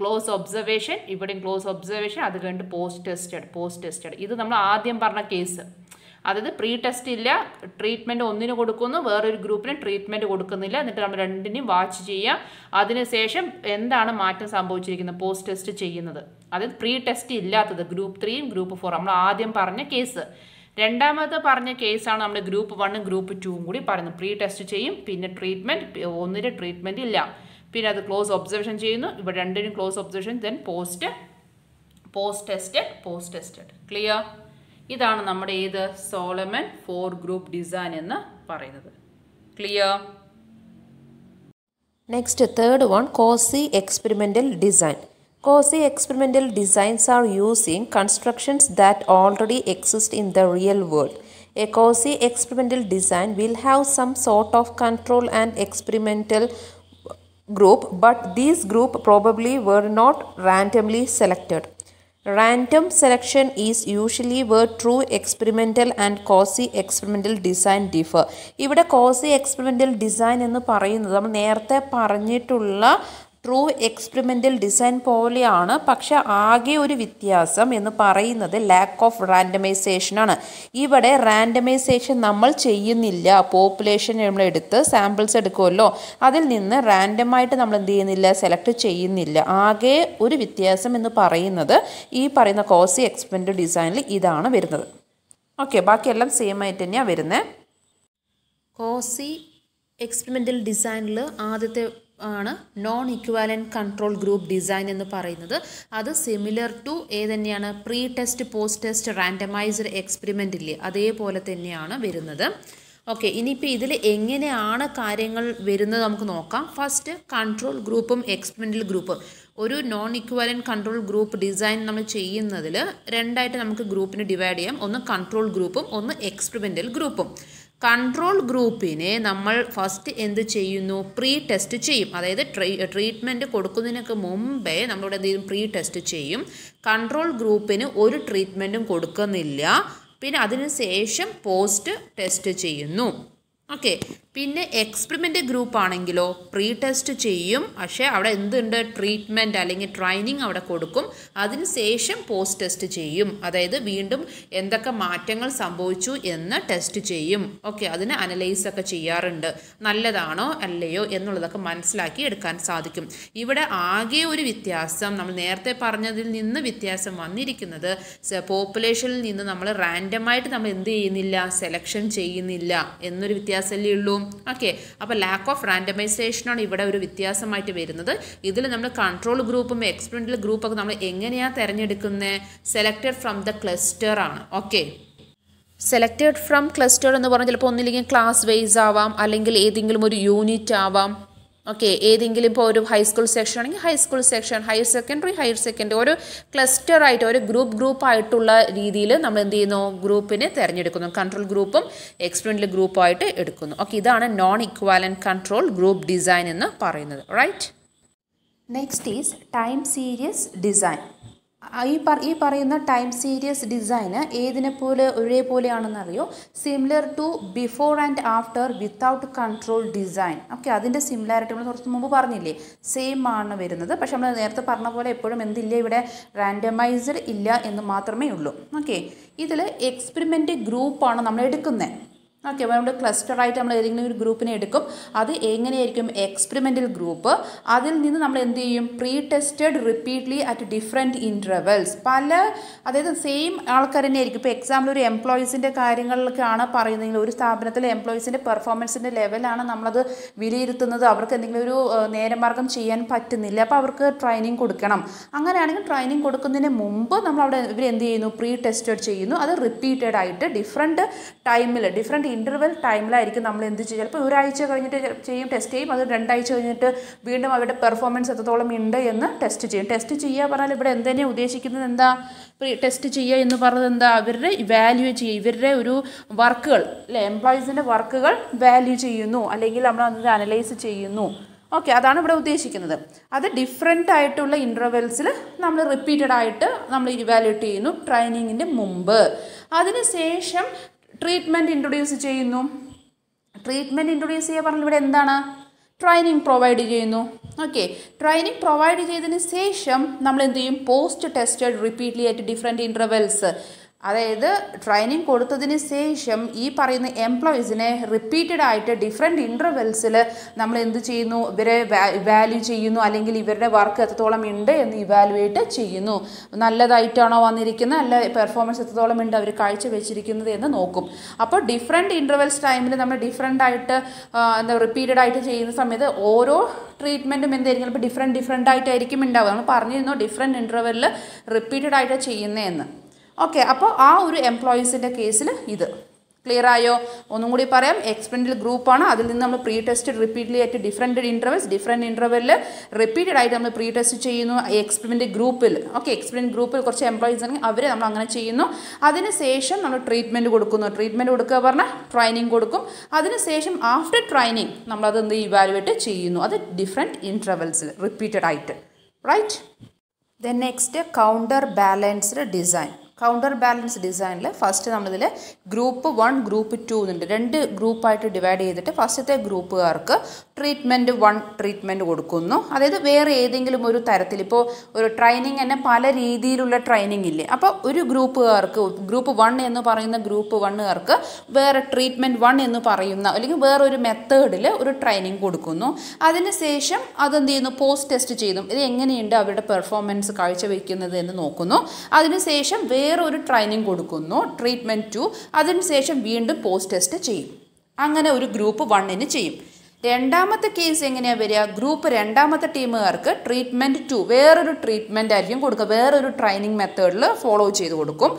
ക്ലോസ് ഒബ്സർവേഷൻ ഇവിടെയും ക്ലോസ് ഒബ്സർവേഷൻ അത് കഴിഞ്ഞിട്ട് പോസ്റ്റ് ടെസ്റ്റഡ് പോസ്റ്റ് ടെസ്റ്റഡ് ഇത് നമ്മൾ ആദ്യം പറഞ്ഞ കേസ് അതായത് പ്രീ ടെസ്റ്റ് ഇല്ല ട്രീറ്റ്മെൻറ്റ് ഒന്നിന് കൊടുക്കുന്നു വേറൊരു ഗ്രൂപ്പിന് ട്രീറ്റ്മെൻറ്റ് കൊടുക്കുന്നില്ല എന്നിട്ട് നമ്മൾ രണ്ടിനെയും വാച്ച് ചെയ്യാം അതിനുശേഷം എന്താണ് മാറ്റം സംഭവിച്ചിരിക്കുന്നത് പോസ്റ്റ് ടെസ്റ്റ് ചെയ്യുന്നത് അതായത് പ്രീ ടെസ്റ്റ് ഇല്ലാത്തത് ഗ്രൂപ്പ് ത്രീയും ഗ്രൂപ്പ് ഫോറും നമ്മൾ ആദ്യം പറഞ്ഞ കേസ് രണ്ടാമത് പറഞ്ഞ കേസാണ് നമ്മൾ ഗ്രൂപ്പ് വണ്ണും ഗ്രൂപ്പ് ടൂവും കൂടി പറയുന്നത് പ്രീ ടെസ്റ്റ് ചെയ്യും പിന്നെ ട്രീറ്റ്മെൻറ്റ് ഒന്നിന് ട്രീറ്റ്മെൻറ്റ് ഇല്ല പിന്നെ അത് ക്ലോസ് ഒബ്സർവേഷൻ ചെയ്യുന്നു ഇവ രണ്ടിനും close observation then post post tested post tested clear ഇതാണ് നമ്മുടെ ഏത് സോളമൻ ഫോർ ഗ്രൂപ്പ് ഡിസൈൻ എന്ന് പറയുന്നത് clear next third one quasi experimental design quasi experimental designs are using constructions that already exist in the real world a quasi experimental design will have some sort of control and experimental group but these group probably were not randomly selected Random selection is usually where true experimental and quasi experimental design differ. ഇവിടെ quasi experimental design എന്ന് പറയുന്നത് നമ്മൾ നേരത്തെ പറഞ്ഞിട്ടുള്ള true experimental design പോലെയാണ് പക്ഷെ ആകെ ഒരു വ്യത്യാസം എന്ന് പറയുന്നത് ലാക്ക് ഓഫ് റാൻഡമൈസേഷനാണ് ഇവിടെ റാൻഡമൈസേഷൻ നമ്മൾ ചെയ്യുന്നില്ല പോപ്പുലേഷൻ നമ്മൾ എടുത്ത് സാമ്പിൾസ് എടുക്കുമല്ലോ അതിൽ നിന്ന് റാൻഡമായിട്ട് നമ്മൾ എന്ത് ചെയ്യുന്നില്ല സെലക്ട് ചെയ്യുന്നില്ല ആകെ ഒരു വ്യത്യാസം എന്ന് പറയുന്നത് ഈ പറയുന്ന കോസി എക്സ്പെരിമെൻ്റൽ ഡിസൈനിൽ ഇതാണ് വരുന്നത് ഓക്കെ ബാക്കിയെല്ലാം സെയിം ആയിട്ട് തന്നെയാണ് വരുന്നത് കോസി എക്സ്പെരിമെൻ്റൽ ഡിസൈനിൽ ആദ്യത്തെ ആണ് non equivalent control group design എന്ന് പറയുന്നത് അത് similar to a pre test post test randomized experiment ഇല്ലേ അതേപോലെ തന്നെയാണ് വരുന്നത് ഓക്കെ ഇനിയിപ്പോൾ ഇതിൽ എങ്ങനെയാണ് കാര്യങ്ങൾ വരുന്നത് നമുക്ക് നോക്കാം ഫസ്റ്റ് കൺട്രോൾ ഗ്രൂപ്പും എക്സ്പെരിമെൻ്റൽ ഗ്രൂപ്പും ഒരു non equivalent control group design നമ്മൾ ചെയ്യുന്നതിൽ രണ്ടായിട്ട് നമുക്ക് ഗ്രൂപ്പിന് ഡിവൈഡ് ചെയ്യാം ഒന്ന് കൺട്രോൾ ഗ്രൂപ്പും ഒന്ന് എക്സ്പെരിമെൻ്റൽ ഗ്രൂപ്പും കൺട്രോൾ ഗ്രൂപ്പിനെ നമ്മൾ ഫസ്റ്റ് എന്ത് ചെയ്യുന്നു പ്രീ ടെസ്റ്റ് ചെയ്യും അതായത് ട്രീ ട്രീറ്റ്മെൻറ്റ് കൊടുക്കുന്നതിനൊക്കെ മുമ്പേ നമ്മളിവിടെ എന്ത് ചെയ്യും പ്രീ ടെസ്റ്റ് ചെയ്യും കൺട്രോൾ ഗ്രൂപ്പിന് ഒരു ട്രീറ്റ്മെൻറ്റും കൊടുക്കുന്നില്ല പിന്നെ അതിന് ശേഷം പോസ്റ്റ് ടെസ്റ്റ് ചെയ്യുന്നു ഓക്കെ പിന്നെ എക്സ്പെരിമെൻ്റ് ഗ്രൂപ്പ് ആണെങ്കിലോ പ്രീ ടെസ്റ്റ് ചെയ്യും പക്ഷേ അവിടെ എന്തുണ്ട് ട്രീറ്റ്മെൻറ്റ് അല്ലെങ്കിൽ ട്രെയിനിങ് അവിടെ കൊടുക്കും ശേഷം പോസ്റ്റ് ടെസ്റ്റ് ചെയ്യും അതായത് വീണ്ടും എന്തൊക്കെ മാറ്റങ്ങൾ സംഭവിച്ചു എന്ന് ടെസ്റ്റ് ചെയ്യും ഓക്കെ അതിന് അനലൈസ് ഒക്കെ ചെയ്യാറുണ്ട് നല്ലതാണോ അല്ലയോ എന്നുള്ളതൊക്കെ മനസ്സിലാക്കി എടുക്കാൻ സാധിക്കും ഇവിടെ ആകെ ഒരു വ്യത്യാസം നമ്മൾ നേരത്തെ പറഞ്ഞതിൽ നിന്ന് വ്യത്യാസം വന്നിരിക്കുന്നത് പോപ്പുലേഷനിൽ നിന്ന് നമ്മൾ റാൻഡമായിട്ട് നമ്മൾ എന്ത് ചെയ്യുന്നില്ല സെലക്ഷൻ ചെയ്യുന്നില്ല എന്നൊരു വ്യത്യാസം വ്യത്യാസമല്ലേ ഉള്ളൂ ഓക്കെ അപ്പോൾ ലാക്ക് ഓഫ് റാൻഡമൈസേഷനാണ് ഇവിടെ ഒരു വ്യത്യാസമായിട്ട് വരുന്നത് ഇതിൽ നമ്മൾ കൺട്രോൾ ഗ്രൂപ്പും എക്സ്പെരിമെൻ്റൽ ഗ്രൂപ്പൊക്കെ നമ്മൾ എങ്ങനെയാണ് തിരഞ്ഞെടുക്കുന്നത് സെലക്റ്റഡ് ഫ്രം ദ ക്ലസ്റ്റർ ആണ് ഓക്കെ സെലക്റ്റഡ് ഫ്രം ക്ലസ്റ്റർ എന്ന് പറഞ്ഞാൽ ചിലപ്പോൾ ഒന്നില്ലെങ്കിൽ ക്ലാസ് വൈസ് ആവാം അല്ലെങ്കിൽ ഏതെങ്കിലും ഒരു യൂണിറ്റ് ആവാം ഓക്കെ ഏതെങ്കിലും ഇപ്പോൾ ഒരു ഹൈസ്കൂൾ സെക്ഷൻ ആണെങ്കിൽ high school section higher secondary higher secondary ഒരു ക്ലസ്റ്റർ ആയിട്ട് ഒരു ഗ്രൂപ്പ് ഗ്രൂപ്പ് ആയിട്ടുള്ള രീതിയിൽ നമ്മൾ എന്ത് ചെയ്യുന്നു ഗ്രൂപ്പിനെ തിരഞ്ഞെടുക്കുന്നു കൺട്രോൾ ഗ്രൂപ്പും ഗ്രൂപ്പും ആയിട്ട് എടുക്കുന്നു ഓക്കെ ഇതാണ് non equivalent control group design എന്ന് പറയുന്നത് right next is time series design ഈ പറ ഈ പറയുന്ന ടൈം സീരീസ് ഡിസൈന് ഏതിനെ ഏതിനെപ്പോലെ ഒരേപോലെയാണെന്നറിയോ similar to before and after without control design okay അതിൻ്റെ സിമിലാരിറ്റി നമ്മൾ കുറച്ച് മുമ്പ് പറഞ്ഞില്ലേ സെയിം ആണ് വരുന്നത് പക്ഷെ നമ്മൾ നേരത്തെ പറഞ്ഞ പോലെ എപ്പോഴും എന്തില്ല ഇവിടെ റാൻഡമൈസ്ഡ് ഇല്ല എന്ന് മാത്രമേ ഉള്ളൂ ഓക്കെ ഇതിൽ എക്സ്പെരിമെൻ്റ് ഗ്രൂപ്പാണ് നമ്മൾ എടുക്കുന്നത് ഓക്കെ അപ്പോൾ നമ്മൾ ക്ലസ്റ്ററായിട്ട് നമ്മൾ ഏതെങ്കിലും ഒരു ഗ്രൂപ്പിനെ എടുക്കും അത് എങ്ങനെയായിരിക്കും എക്സ്പെരിമെൻ്റൽ ഗ്രൂപ്പ് അതിൽ നിന്ന് നമ്മൾ എന്ത് ചെയ്യും pre tested repeatedly at different intervals പല അതായത് സെയിം ആൾക്കാർ ആയിരിക്കും ഇപ്പോൾ എക്സാമ്പിൾ ഒരു എംപ്ലോയീസിൻ്റെ കാര്യങ്ങളിലൊക്കെയാണ് പറയുന്നതെങ്കിൽ ഒരു സ്ഥാപനത്തിലെ എംപ്ലോയീസിൻ്റെ പെർഫോമൻസിൻ്റെ ലെവലാണ് നമ്മളത് വിലയിരുത്തുന്നത് അവർക്ക് എന്തെങ്കിലും ഒരു നേരമാർഗം ചെയ്യാൻ പറ്റുന്നില്ല അപ്പോൾ അവർക്ക് ട്രെയിനിങ് കൊടുക്കണം അങ്ങനെയാണെങ്കിൽ ട്രെയിനിങ് കൊടുക്കുന്നതിന് മുമ്പ് നമ്മൾ അവിടെ ഇവർ എന്ത് ചെയ്യുന്നു പ്രീ ടെസ്റ്റഡ് ചെയ്യുന്നു അത് റിപ്പീറ്റഡ് ആയിട്ട് ഡിഫറെൻറ്റ് ടൈമിൽ ഡിഫറെൻറ്റ് ഒരു ഇൻ്റർവെൽ ടൈമിലായിരിക്കും നമ്മൾ എന്ത് ചെയ്യും ചിലപ്പോൾ ഒരാഴ്ച കഴിഞ്ഞിട്ട് ചെയ്യും ടെസ്റ്റ് ചെയ്യും അത് രണ്ടാഴ്ച കഴിഞ്ഞിട്ട് വീണ്ടും അവരുടെ പെർഫോമൻസ് എത്രത്തോളം ഉണ്ട് എന്ന് ടെസ്റ്റ് ചെയ്യും ടെസ്റ്റ് ചെയ്യുക പറഞ്ഞാൽ ഇവിടെ എന്തെങ്കിലും ഉദ്ദേശിക്കുന്നത് എന്താ ടെസ്റ്റ് ചെയ്യുക എന്ന് പറഞ്ഞത് എന്താ അവരുടെ വാല്യൂ ചെയ്യുക ഇവരുടെ ഒരു വർക്കുകൾ അല്ലെ എംപ്ലോയീസിൻ്റെ വർക്കുകൾ വാല്യൂ ചെയ്യുന്നു അല്ലെങ്കിൽ നമ്മൾ അത് അനലൈസ് ചെയ്യുന്നു ഓക്കെ അതാണ് ഇവിടെ ഉദ്ദേശിക്കുന്നത് അത് ഡിഫറെൻ്റ് ആയിട്ടുള്ള ഇൻ്റർവെൽസിൽ നമ്മൾ റിപ്പീറ്റഡ് ആയിട്ട് നമ്മൾ ഇവാലുവേറ്റ് ചെയ്യുന്നു ട്രെയിനിങ്ങിൻ്റെ മുമ്പ് അതിനുശേഷം ട്രീറ്റ്മെൻറ്റ് ഇൻട്രൊഡ്യൂസ് ചെയ്യുന്നു ട്രീറ്റ്മെൻറ്റ് ഇൻട്രൊഡ്യൂസ് ചെയ്യാൻ പറഞ്ഞാൽ ഇവിടെ എന്താണ് ട്രെയിനിങ് പ്രൊവൈഡ് ചെയ്യുന്നു ഓക്കെ ട്രെയിനിങ് പ്രൊവൈഡ് ചെയ്തതിന് ശേഷം നമ്മൾ എന്ത് ചെയ്യും post tested repeatedly at different intervals അതായത് ട്രെയിനിങ് കൊടുത്തതിന് ശേഷം ഈ പറയുന്ന എംപ്ലോയീസിനെ റിപ്പീറ്റഡ് ആയിട്ട് ഡിഫറെൻറ്റ് ഇൻ്റർവെൽസിൽ നമ്മൾ എന്ത് ചെയ്യുന്നു ഇവരെ വാല്യൂ ചെയ്യുന്നു അല്ലെങ്കിൽ ഇവരുടെ വർക്ക് എത്രത്തോളം ഉണ്ട് എന്ന് ഇവാലുവേറ്റ് ചെയ്യുന്നു നല്ലതായിട്ടാണോ വന്നിരിക്കുന്നത് അല്ല പെർഫോമൻസ് എത്രത്തോളം ഉണ്ട് അവർ കാഴ്ച വെച്ചിരിക്കുന്നത് എന്ന് നോക്കും അപ്പോൾ ഡിഫറെൻറ്റ് ഇൻ്റർവെൽസ് ടൈമിൽ നമ്മൾ ഡിഫറെൻ്റ് ആയിട്ട് എന്താ റിപ്പീറ്റഡ് ആയിട്ട് ചെയ്യുന്ന സമയത്ത് ഓരോ ട്രീറ്റ്മെൻറ്റും എന്തായിരിക്കും ഇപ്പോൾ ഡിഫറെൻറ്റ് ഡിഫറെൻ്റ് ആയിട്ടായിരിക്കും ഉണ്ടാവുക നമ്മൾ പറഞ്ഞിരുന്നു ഡിഫറെൻറ്റ് ഇൻ്റർവെല്ലിൽ റിപ്പീറ്റഡ് ആയിട്ട് ചെയ്യുന്നതെന്ന് ഓക്കെ അപ്പോൾ ആ ഒരു എംപ്ലോയീസിൻ്റെ കേസിൽ ഇത് ക്ലിയർ ആയോ ഒന്നും കൂടി പറയാം എക്സ്പെൻഡിൽ ഗ്രൂപ്പാണ് അതിൽ നിന്ന് നമ്മൾ പ്രീ ടെസ്റ്റ് റിപ്പീറ്റ്ലി ആയിട്ട് ഡിഫറെൻറ്റ് ഇൻ്റർവെൽസ് ഡിഫറെൻറ്റ് ഇൻ്റർവെല്ലിൽ റിപ്പീറ്റഡ് ആയിട്ട് നമ്മൾ പ്രീ ടെസ്റ്റ് ചെയ്യുന്നു എക്സ്പെരിമെൻ്റ് ഗ്രൂപ്പിൽ ഓക്കെ എക്സ്പെൻഡ് ഗ്രൂപ്പിൽ കുറച്ച് എംപ്ലോയീസ് ഉണ്ടെങ്കിൽ അവരെ നമ്മൾ അങ്ങനെ ചെയ്യുന്നു ശേഷം നമ്മൾ ട്രീറ്റ്മെൻറ്റ് കൊടുക്കുന്നു ട്രീറ്റ്മെൻറ്റ് കൊടുക്കുക പറഞ്ഞാൽ ട്രെയിനിങ് കൊടുക്കും ശേഷം ആഫ്റ്റർ ട്രെയിനിങ് നമ്മളത് എന്ത് ഇവാലുവേറ്റ് ചെയ്യുന്നു അത് ഡിഫറെൻറ്റ് ഇൻ്റർവെൽസിൽ റിപ്പീറ്റഡ് ആയിട്ട് right then next counter balanced design counter balance ഡിസൈനിൽ ഫസ്റ്റ് നമ്മളിതിൽ ഗ്രൂപ്പ് വൺ ഗ്രൂപ്പ് ടു എന്നുണ്ട് രണ്ട് ഗ്രൂപ്പായിട്ട് ഡിവൈഡ് ചെയ്തിട്ട് ഫസ്റ്റത്തെ ഗ്രൂപ്പുകാർക്ക് ട്രീറ്റ്മെൻറ്റ് വൺ ട്രീറ്റ്മെൻറ്റ് കൊടുക്കുന്നു അതായത് വേറെ ഏതെങ്കിലും ഒരു തരത്തിൽ ഇപ്പോൾ ഒരു ട്രെയിനിങ് തന്നെ പല രീതിയിലുള്ള ട്രെയിനിങ് ഇല്ലേ അപ്പോൾ ഒരു ഗ്രൂപ്പുകാർക്ക് ഗ്രൂപ്പ് വൺ എന്ന് പറയുന്ന ഗ്രൂപ്പ് വണ്ണുകാർക്ക് വേറെ ട്രീറ്റ്മെൻറ്റ് വൺ എന്ന് പറയുന്ന അല്ലെങ്കിൽ വേറെ ഒരു മെത്തേഡിൽ ഒരു ട്രെയിനിങ് കൊടുക്കുന്നു അതിനുശേഷം അതെന്ത് ചെയ്യുന്നു പോസ്റ്റ് ടെസ്റ്റ് ചെയ്യുന്നു ഇത് എങ്ങനെയുണ്ട് അവരുടെ പെർഫോമൻസ് കാഴ്ചവെക്കുന്നത് എന്ന് നോക്കുന്നു അതിനുശേഷം വേറെ വേറൊരു ട്രെയിനിങ് കൊടുക്കുന്നു ട്രീറ്റ്മെൻറ്റ് ടു അതിനുശേഷം വീണ്ടും പോസ്റ്റ് ടെസ്റ്റ് ചെയ്യും അങ്ങനെ ഒരു ഗ്രൂപ്പ് വണ്ണിന് ചെയ്യും രണ്ടാമത്തെ കേസ് എങ്ങനെയാണ് വരിക ഗ്രൂപ്പ് രണ്ടാമത്തെ ടീമുകാർക്ക് ട്രീറ്റ്മെൻറ്റ് ടു വേറൊരു ട്രീറ്റ്മെൻ്റ് ആയിരിക്കും കൊടുക്കുക വേറൊരു ട്രെയിനിങ് മെത്തേഡിൽ ഫോളോ ചെയ്ത് കൊടുക്കും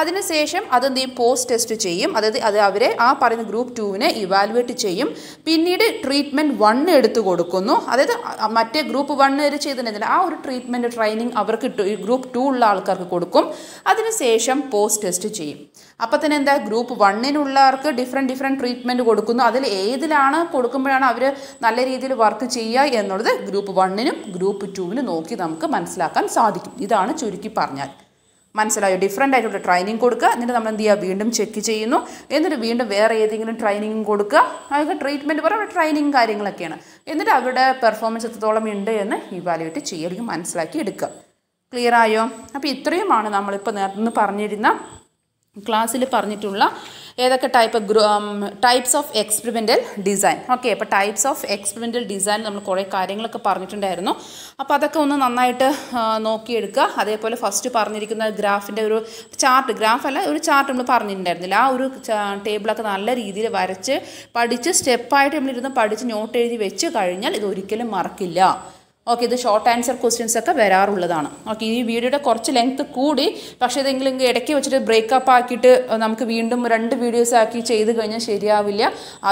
അതിനുശേഷം അതെന്ത് ചെയ്യും പോസ്റ്റ് ടെസ്റ്റ് ചെയ്യും അതായത് അത് അവരെ ആ പറയുന്ന ഗ്രൂപ്പ് ടുവിനെ ഇവാലുവേറ്റ് ചെയ്യും പിന്നീട് ട്രീറ്റ്മെൻറ്റ് വണ്ണ് എടുത്ത് കൊടുക്കുന്നു അതായത് മറ്റേ ഗ്രൂപ്പ് വണ്ണ് വരെ ചെയ്തിട്ടുണ്ടെങ്കിൽ ആ ഒരു ട്രീറ്റ്മെൻറ്റ് ട്രെയിനിങ് അവർക്ക് ഗ്രൂപ്പ് ടു ഉള്ള ആൾക്കാർക്ക് കൊടുക്കും അതിനുശേഷം പോസ്റ്റ് ടെസ്റ്റ് ചെയ്യും അപ്പോൾ തന്നെ എന്താ ഗ്രൂപ്പ് വണ്ണിനുള്ളവർക്ക് ഡിഫറെൻറ്റ് ഡിഫറെൻറ്റ് ട്രീറ്റ്മെൻറ്റ് കൊടുക്കുന്നു അതിൽ ഏതിലാണ് കൊടുക്കുമ്പോഴാണ് അവർ നല്ല രീതിയിൽ വർക്ക് ചെയ്യുക എന്നുള്ളത് ഗ്രൂപ്പ് വണ്ണിനും ഗ്രൂപ്പ് ടുവിനും നോക്കി നമുക്ക് മനസ്സിലാക്കാൻ സാധിക്കും ഇതാണ് ചുരുക്കി പറഞ്ഞാൽ മനസ്സിലായോ ഡിഫറെൻ്റ് ആയിട്ടുള്ള ട്രെയിനിങ് കൊടുക്കുക എന്നിട്ട് നമ്മൾ എന്ത് ചെയ്യുക വീണ്ടും ചെക്ക് ചെയ്യുന്നു എന്നിട്ട് വീണ്ടും വേറെ ഏതെങ്കിലും ട്രെയിനിങ് കൊടുക്കുക അവർക്ക് ട്രീറ്റ്മെൻറ്റ് പറയുക ട്രെയിനിങ് കാര്യങ്ങളൊക്കെയാണ് എന്നിട്ട് അവരുടെ പെർഫോമൻസ് എത്രത്തോളം ഉണ്ട് എന്ന് ഇവാലുവേറ്റ് ചെയ്യുക മനസ്സിലാക്കി എടുക്കുക ക്ലിയർ ആയോ അപ്പോൾ ഇത്രയുമാണ് നമ്മളിപ്പോൾ നേരത്തെ പറഞ്ഞിരുന്ന ക്ലാസ്സിൽ പറഞ്ഞിട്ടുള്ള ഏതൊക്കെ type types of experimental design okay അപ്പോൾ ടൈപ്സ് ഓഫ് എക്സ്പെരിമെൻ്റൽ ഡിസൈൻ നമ്മൾ കുറേ കാര്യങ്ങളൊക്കെ പറഞ്ഞിട്ടുണ്ടായിരുന്നു അപ്പോൾ അതൊക്കെ ഒന്ന് നന്നായിട്ട് നോക്കിയെടുക്കുക അതേപോലെ ഫസ്റ്റ് പറഞ്ഞിരിക്കുന്ന ഗ്രാഫിൻ്റെ ഒരു ചാർട്ട് ഗ്രാഫ് അല്ല ഒരു ചാർട്ട് നമ്മൾ പറഞ്ഞിട്ടുണ്ടായിരുന്നില്ല ആ ഒരു ടേബിളൊക്കെ നല്ല രീതിയിൽ വരച്ച് പഠിച്ച് സ്റ്റെപ്പായിട്ട് നമ്മളിരുന്ന് പഠിച്ച് നോട്ട് എഴുതി വെച്ച് കഴിഞ്ഞാൽ ഇത് ഒരിക്കലും മറക്കില്ല ഓക്കെ ഇത് ഷോർട്ട് ആൻസർ ക്വസ്റ്റ്യൻസ് ഒക്കെ വരാറുള്ളതാണ് ഓക്കെ ഈ വീഡിയോയുടെ കുറച്ച് ലെങ്ത് കൂടി പക്ഷേ ഇതെങ്കിലും ഇടയ്ക്ക് വെച്ചിട്ട് ബ്രേക്കപ്പ് ആക്കിയിട്ട് നമുക്ക് വീണ്ടും രണ്ട് വീഡിയോസ് ആക്കി ചെയ്ത് കഴിഞ്ഞാൽ ശരിയാവില്ല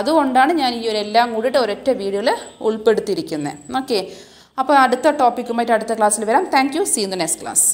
അതുകൊണ്ടാണ് ഞാൻ ഈ ഒരു എല്ലാം കൂടിയിട്ട് ഒരൊറ്റ വീഡിയോയിൽ ഉൾപ്പെടുത്തിയിരിക്കുന്നത് ഓക്കെ അപ്പോൾ അടുത്ത ടോപ്പിക്കുമായിട്ട് അടുത്ത ക്ലാസ്സിൽ വരാം thank you see in the next class